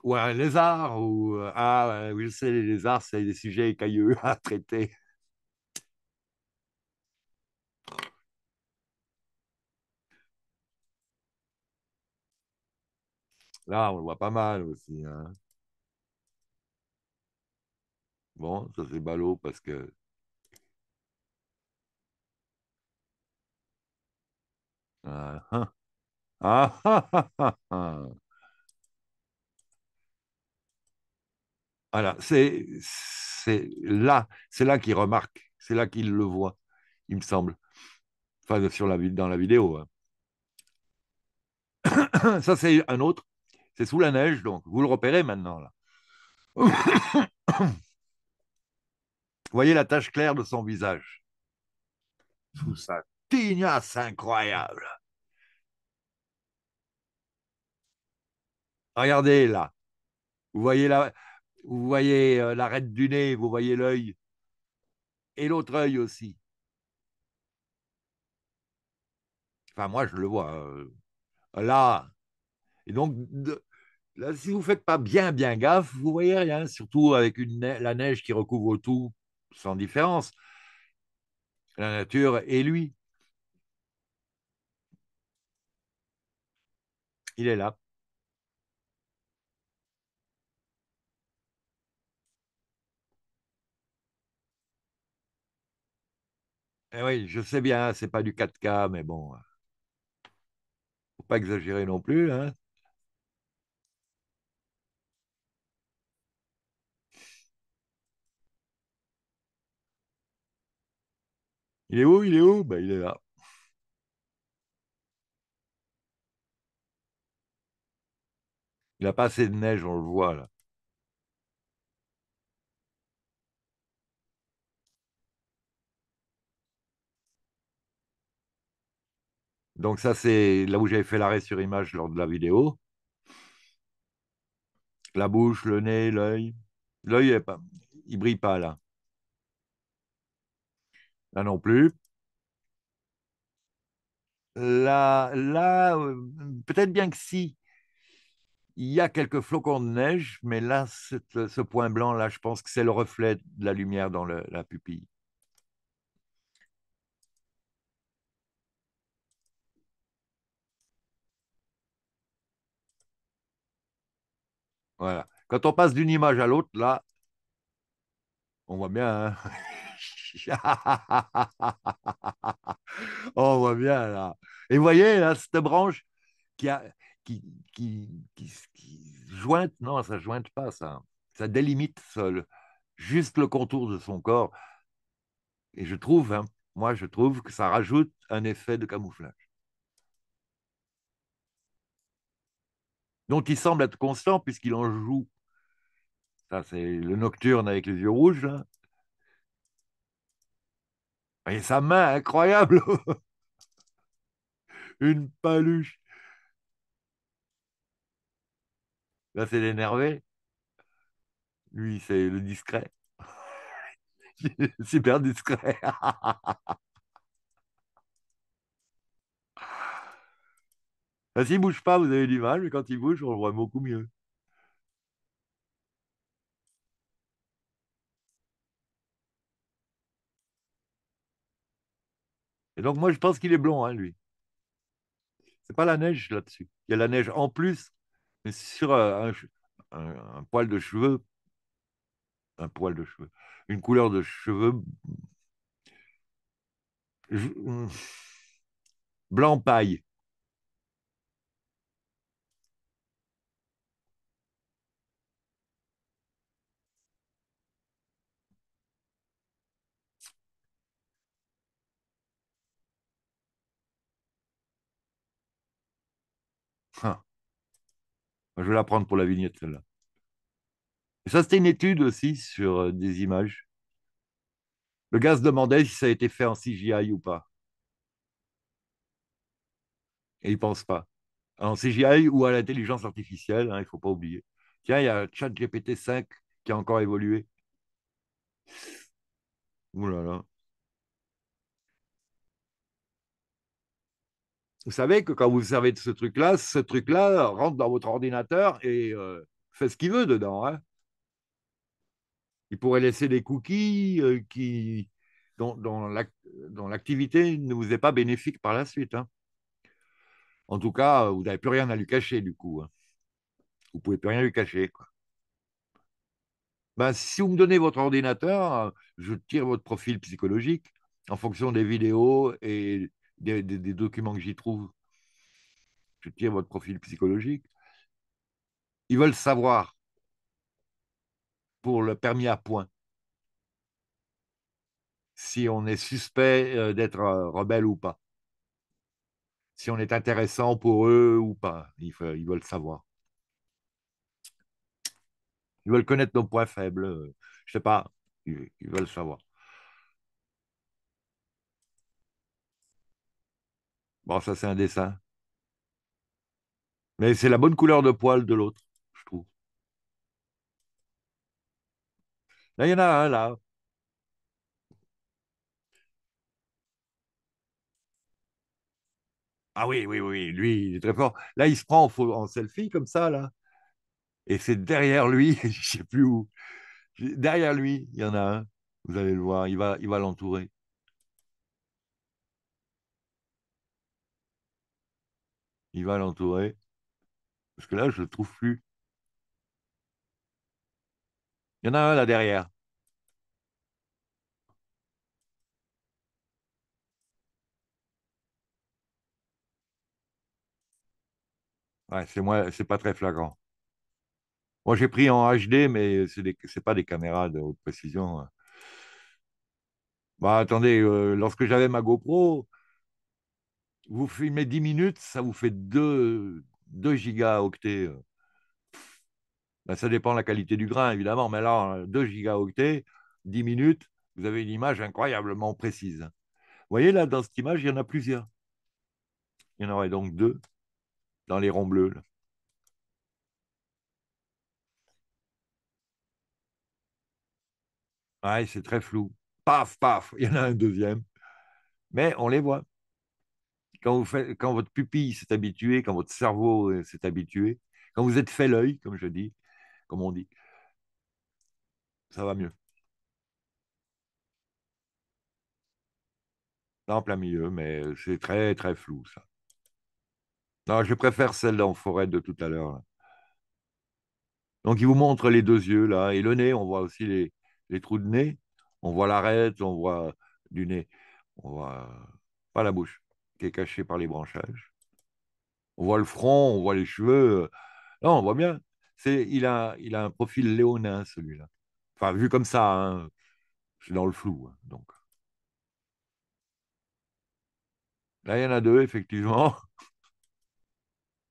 Ou un lézard, ou. Euh, ah, oui, je sais, les lézards, c'est des sujets cailleux à traiter. Là, on le voit pas mal aussi. Hein. Bon, ça c'est ballot parce que Ah, ah. Voilà, c'est là, c'est là qu'il remarque, c'est là qu'il le voit, il me semble. Enfin, sur la, dans la vidéo. Hein. Ça, c'est un autre. C'est sous la neige, donc vous le repérez maintenant. Vous voyez la tache claire de son visage. Sous ça tignasse incroyable. Regardez là. Vous voyez la, vous voyez euh, l'arête du nez, vous voyez l'œil. Et l'autre œil aussi. Enfin, moi, je le vois. Euh, là. Et donc, là, si vous ne faites pas bien, bien gaffe, vous ne voyez rien, surtout avec la neige qui recouvre tout sans différence. La nature et lui. Il est là. Eh oui, je sais bien, c'est pas du 4K, mais bon, faut pas exagérer non plus, hein. Il est où Il est où ben, Il est là. Il n'a pas assez de neige, on le voit là. Donc ça, c'est là où j'avais fait l'arrêt sur image lors de la vidéo. La bouche, le nez, l'œil. L'œil, pas... il ne brille pas là. Là non plus. Là, là euh, peut-être bien que si. Il y a quelques flocons de neige, mais là, ce point blanc, là, je pense que c'est le reflet de la lumière dans la pupille. Voilà. Quand on passe d'une image à l'autre, là, on voit bien. Hein. on voit bien là. Et vous voyez là, cette branche qui a, qui, jointe, non, ça jointe pas, ça. Ça délimite seul, juste le contour de son corps. Et je trouve, hein, moi, je trouve que ça rajoute un effet de camouflage. Donc il semble être constant, puisqu'il en joue. Ça, c'est le nocturne avec les yeux rouges. Hein. Et sa main incroyable Une paluche Là, c'est l'énervé. Lui, c'est le discret. Super discret. Bah, s'il ne bouge pas, vous avez du mal, mais quand il bouge, on le voit beaucoup mieux. Et donc, moi, je pense qu'il est blond, hein, lui. C'est pas la neige là-dessus. Il y a la neige en plus sur euh, un, poil de cheveux, un poil de cheveux, une couleur de cheveux hmm, blanc paille. Hein je vais la prendre pour la vignette, celle-là. ça, c'était une étude aussi sur euh, des images. Le gars se demandait si ça a été fait en CGI ou pas. Et il ne pense pas. En CGI ou à l'intelligence artificielle, hein, il ne faut pas oublier. Tiens, il y a ChatGPT 5 qui a encore évolué. Ouh là là. Vous savez que quand vous servez de ce truc-là, ce truc-là rentre dans votre ordinateur et euh, fait ce qu'il veut dedans. Hein. Il pourrait laisser des cookies euh, qui, dont, l'activité ne vous est pas bénéfique par la suite. Hein. En tout cas, vous n'avez plus rien à lui cacher du coup. Hein. Vous ne pouvez plus rien lui cacher. Ben, si vous me donnez votre ordinateur, euh, je tire votre profil psychologique en fonction des vidéos et des, documents que j'y trouve, je tire votre profil psychologique, ils veulent savoir pour le permis à point si on est suspect euh, d'être euh, rebelle ou pas, si on est intéressant pour eux ou pas. Ils, ils veulent savoir. Ils veulent connaître nos points faibles. Euh, je ne sais pas, ils veulent savoir. Bon, ça, c'est un dessin. Mais c'est la bonne couleur de poil de l'autre, je trouve. Là, il y en a un, là. Ah oui, oui, oui, lui, il est très fort. Là, il se prend en, selfie comme ça, là. Et c'est derrière lui, je ne sais plus où. Derrière lui, il y en a un. Vous allez le voir, il va l'entourer. Il va il va l'entourer. Parce que là, je ne le trouve plus. Il y en a un là derrière. Ouais, c'est moi, c'est pas très flagrant. Moi, j'ai pris en HD, mais ce n'est pas des caméras de haute précision. Bah, attendez, euh, lorsque j'avais ma GoPro, vous filmez 10 minutes, ça vous fait 2, 2 gigaoctets. Ben, ça dépend de la qualité du grain, évidemment, mais là, 2 gigaoctets, 10 minutes, vous avez une image incroyablement précise. Vous voyez, là, dans cette image, il y en a plusieurs. Il y en aurait donc deux dans les ronds bleus. Ouais, c'est très flou. Paf, paf, il y en a un deuxième. Mais on les voit quand, quand votre pupille s'est habituée, quand votre cerveau euh, s'est habitué, quand vous êtes fait l'œil, comme je dis, comme on dit, ça va mieux. Là, en plein milieu, mais euh, c'est très, très flou, ça. Non, je préfère celle d'en forêt de tout à l'heure. Donc, il vous montre les deux yeux, là, et le nez. On voit aussi les, les trous de nez. On voit l'arête, on voit du nez. On voit pas la bouche qui est caché par les branchages. On voit le front, on voit les cheveux. Non, on voit bien. C'est, il, a, il a un profil léonin, celui-là. Enfin, vu comme ça, hein. c'est dans le flou. Hein, donc. Là, il y en a deux, effectivement.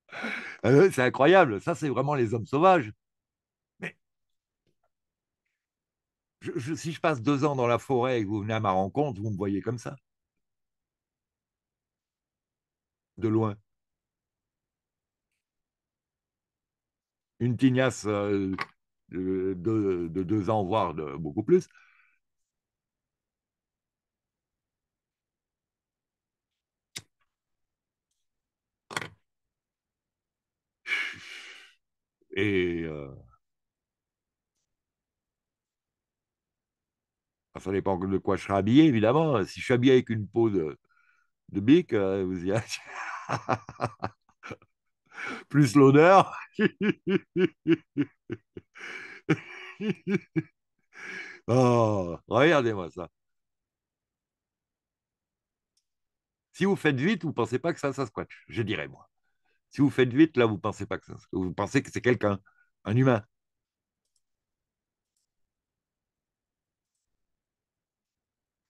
Euh, c'est incroyable. Ça, c'est vraiment les hommes sauvages. Mais si je passe deux ans dans la forêt et que vous venez à ma rencontre, vous me voyez comme ça. de loin. Une tignasse euh, de, deux ans, voire de, beaucoup plus. Et euh, ça dépend de quoi je serai habillé, évidemment. Si je suis habillé avec une peau de, bique, euh, vous y allez. Plus l'honneur. Oh, regardez-moi ça. Si vous faites vite, vous ne pensez pas que ça, ça squatche, je dirais moi. Si vous faites vite, là, vous pensez pas que ça. Vous pensez que c'est quelqu'un, un humain.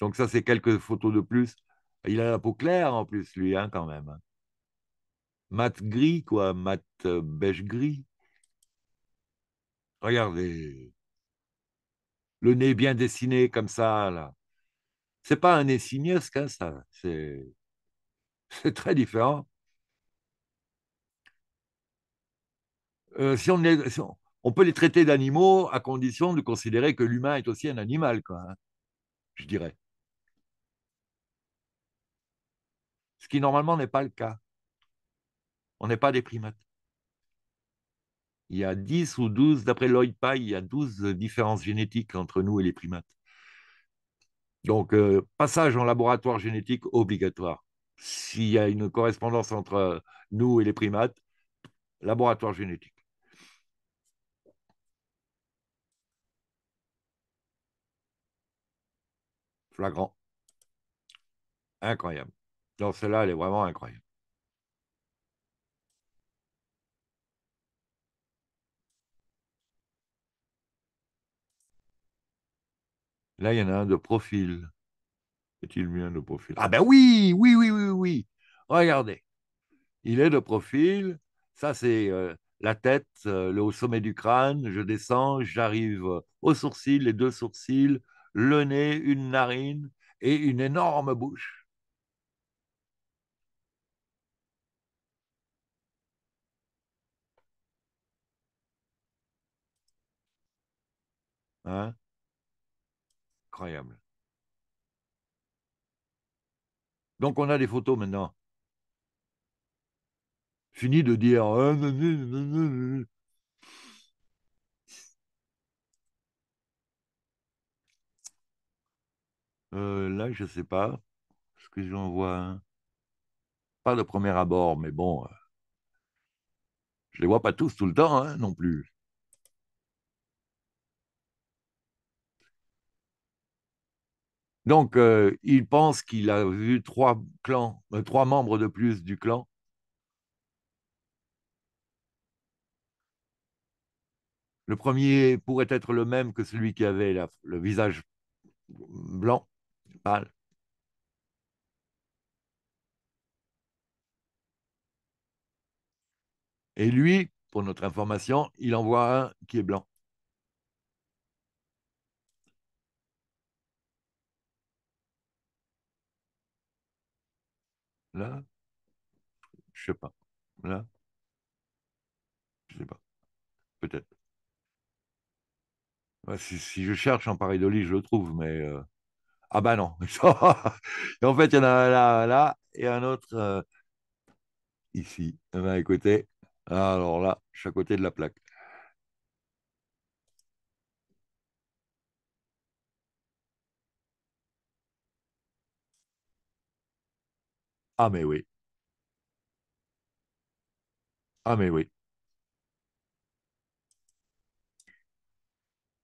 Donc ça, c'est quelques photos de plus. Il a la peau claire en plus, lui, hein, quand même. Hein mat gris, quoi, mat euh, beige gris. Regardez. Le nez bien dessiné comme ça, là. C'est pas un nez signesque, hein, ça. C'est, très différent. Euh, si on, on, peut les traiter d'animaux à condition de considérer que l'humain est aussi un animal, quoi, hein, je dirais. Ce qui normalement n'est pas le cas. On n'est pas des primates. Il y a 10 ou 12, d'après Lloyd Pye, il y a 12 différences génétiques entre nous et les primates. Donc, euh, passage en laboratoire génétique obligatoire. S'il y a une correspondance entre euh, nous et les primates, laboratoire génétique. Flagrant. Incroyable. Dans celle-là, elle est vraiment incroyable. Là, il y en a un de profil. Est-il bien de profil Ah ben oui, oui, oui, oui, oui. Regardez. Il est de profil. Ça, c'est euh, la tête, euh, le, haut sommet du crâne. Je descends, j'arrive aux sourcils, les deux sourcils, le nez, une narine et une énorme bouche. Hein donc on a des photos maintenant. Fini de dire. Euh, euh, là, je ne sais pas. ce que j'en vois hein. Pas de premier abord, mais bon. Euh, je ne les vois pas tous tout le temps hein, non plus. Donc, euh, il pense qu'il a vu trois clans, euh, trois membres de plus du clan. Le premier pourrait être le même que celui qui avait le visage blanc, pâle. Et lui, pour notre information, il en voit un qui est blanc. Là, je sais pas. Là, je sais pas. Peut-être. Si, je cherche en Paris Dolly, je le trouve, mais. Euh, ah bah non. en fait, il y en a un là, là, et un autre euh, ici. un à côté. Alors là, chaque côté de la plaque. Ah, mais oui. Ah, mais oui.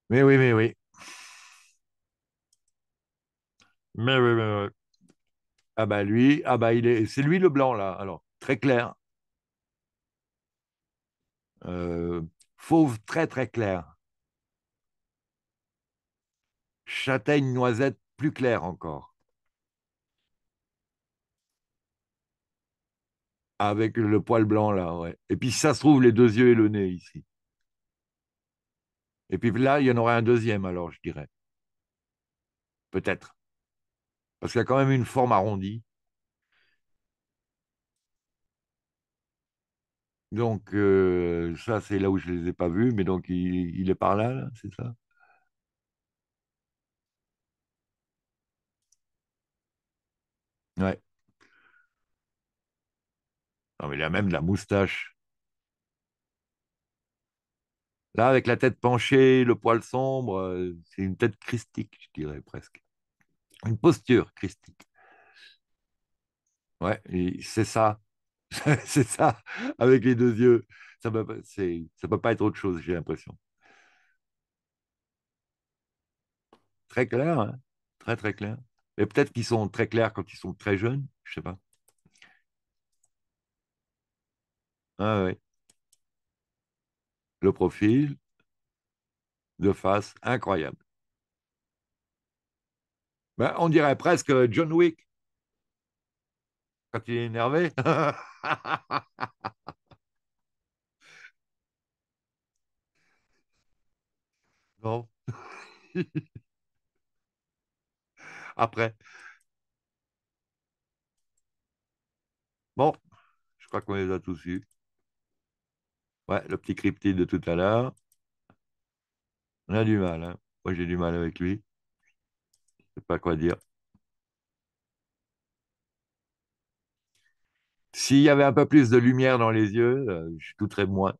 Mais oui, mais oui. Mais oui, mais oui. Ah, bah lui, ah, bah il est. C'est lui le blanc, là. Alors, très clair. Euh, fauve très, très clair. Châtaigne noisette plus clair encore. Avec le poil blanc, là, ouais. Et puis, ça se trouve, les deux yeux et le nez, ici. Et puis là, il y en aurait un deuxième, alors, je dirais. Peut-être. Parce qu'il y a quand même une forme arrondie. Donc, euh, ça, c'est là où je ne les ai pas vus, mais donc il, est par là, là c'est ça Ouais. Non, mais il a même de la moustache. Là, avec la tête penchée, le poil sombre, euh, c'est une tête christique, je dirais presque. Une posture christique. Ouais, c'est ça. c'est ça, avec les deux yeux. Ça ne peut, pas être autre chose, j'ai l'impression. Très clair, hein très très clair. Et peut-être qu'ils sont très clairs quand ils sont très jeunes, je sais pas. Ah oui. Le profil de face incroyable. Ben, on dirait presque John Wick quand il est énervé. non. Après. Bon, je crois qu'on les a tous eus. Ouais, le petit cryptide de tout à l'heure. On a du mal. Hein. Moi, j'ai du mal avec lui. Je ne sais pas quoi dire. S'il y avait un peu plus de lumière dans les yeux, euh, je douterais moins.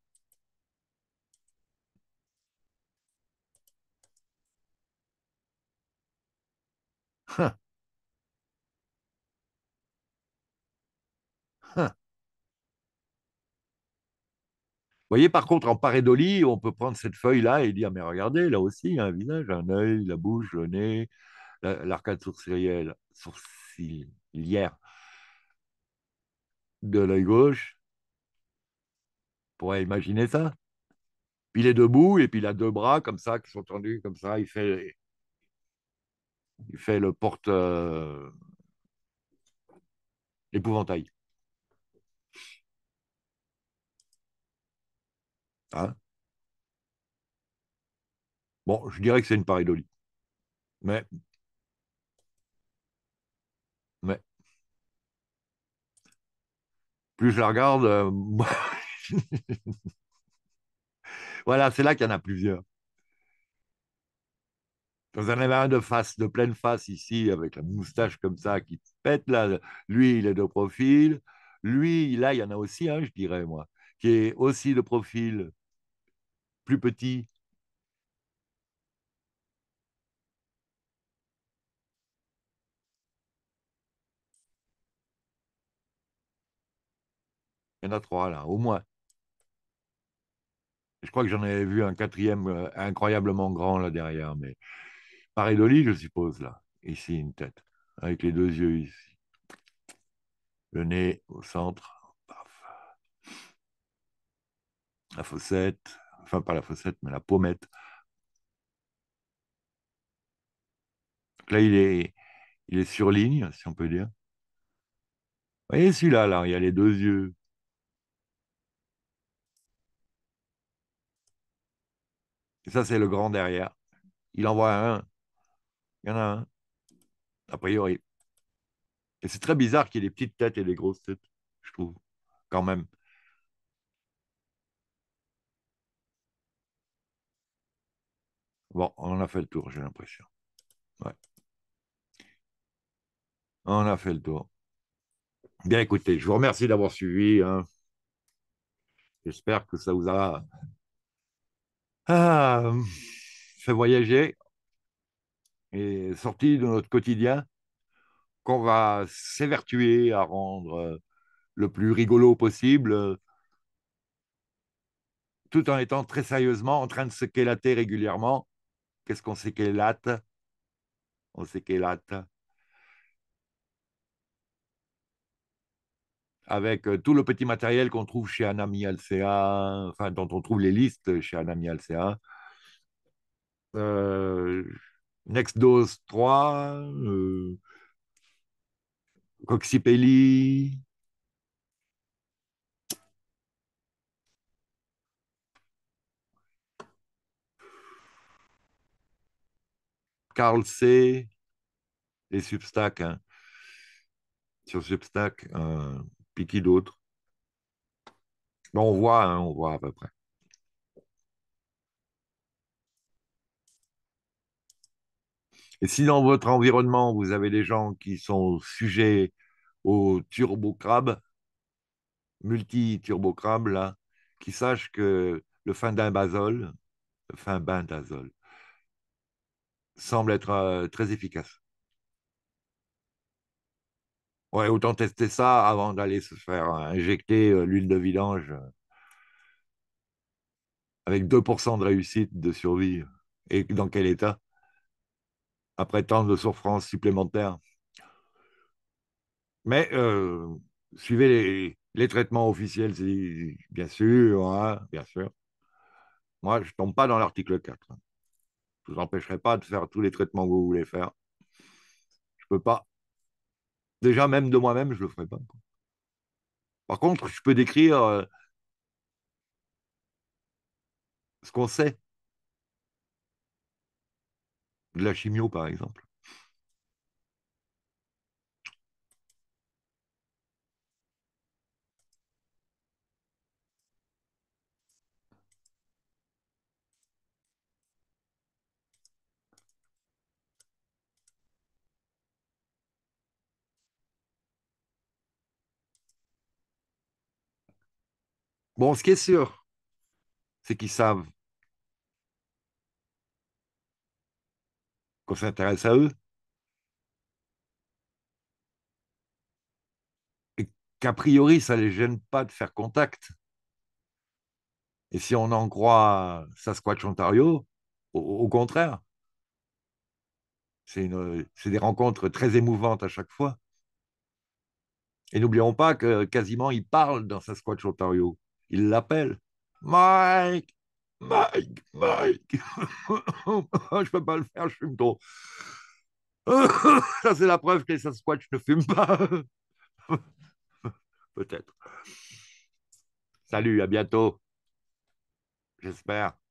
Hein. voyez, par contre, en parédolie, on peut prendre cette feuille-là et dire, mais regardez, là aussi, il y a un visage, un œil, la bouche, le nez, l'arcade sourcilière, sourcilière de l'œil gauche. On pourrait imaginer ça. Puis il est debout et puis il a deux bras comme ça qui sont tendus comme ça. Il fait, il fait le porte euh, épouvantail. Hein. bon, je dirais que c'est une paridolie. Mais. Mais. Plus je la regarde. Euh, voilà, c'est là qu'il y en a plusieurs. Vous en avez un de face, de pleine face ici, avec la moustache comme ça qui pète là. Lui, il est de profil. Lui, là, il y en a aussi un, je dirais, moi, qui est aussi de profil plus petit Il y en a trois là, au moins. Je crois que j'en avais vu un quatrième euh, incroyablement grand là derrière, mais pareil je suppose, là. Ici, une tête, avec les deux yeux ici. Le nez au centre. La fossette enfin pas la fossette, mais la pommette. Là, il est, il est sur ligne, si on peut dire. Vous voyez celui-là, là, il y a les deux yeux. Et ça, c'est le grand derrière. Il en voit un. Il y en a un. A priori. Et c'est très bizarre qu'il y ait des petites têtes et des grosses têtes, je trouve, quand même. Bon, on a fait le tour, j'ai l'impression. Ouais. On a fait le tour. Bien écoutez, je vous remercie d'avoir suivi. Hein. J'espère que ça vous a ah, fait voyager et sorti de notre quotidien qu'on va s'évertuer à rendre euh, le plus rigolo possible euh, tout en étant très sérieusement en train de se quélater régulièrement Qu'est-ce qu'on sait qu'elle latte On sait qu'elle Avec euh, tout le petit matériel qu'on trouve chez Anami Alcea, enfin, dont on trouve les listes chez Anami Alcea. Euh, Next Dose 3, euh, Coxipelli, Carl C. et Substack. Hein. Sur Substack, euh, puis qui d'autre On voit, hein, on voit à peu près. Et si dans votre environnement, vous avez des gens qui sont sujets aux turbocrabes, multi-turbocrabes, qui sachent que le fin d'un bazole, le fin d'azole, semble être euh, très efficace. Ouais, autant tester ça avant d'aller se faire euh, injecter euh, l'huile de vidange avec 2% de réussite de survie. Et dans quel état Après tant de souffrances supplémentaires. Mais suivez les, traitements officiels, bien sûr, hein, bien sûr. Moi, je ne tombe pas dans l'article 4 je vous empêcherai pas de faire tous les traitements que vous voulez faire. Je peux pas. Déjà, même de moi-même, je le ferai pas. Par contre, je peux décrire euh, ce qu'on sait. De la chimio, par exemple. Bon, ce qui est sûr, c'est qu'ils savent qu'on s'intéresse à eux et qu'a priori, ça ne les gêne pas de faire contact. Et si on en croit Sasquatch Ontario, au, contraire, c'est des rencontres très émouvantes à chaque fois. Et n'oublions pas que quasiment ils parlent dans Sasquatch Ontario il l'appelle. Mike, Mike, Mike. je peux pas le faire, je fume trop. ça, c'est la preuve que les Sasquatch ne fument pas. Peut-être. Salut, à bientôt. J'espère.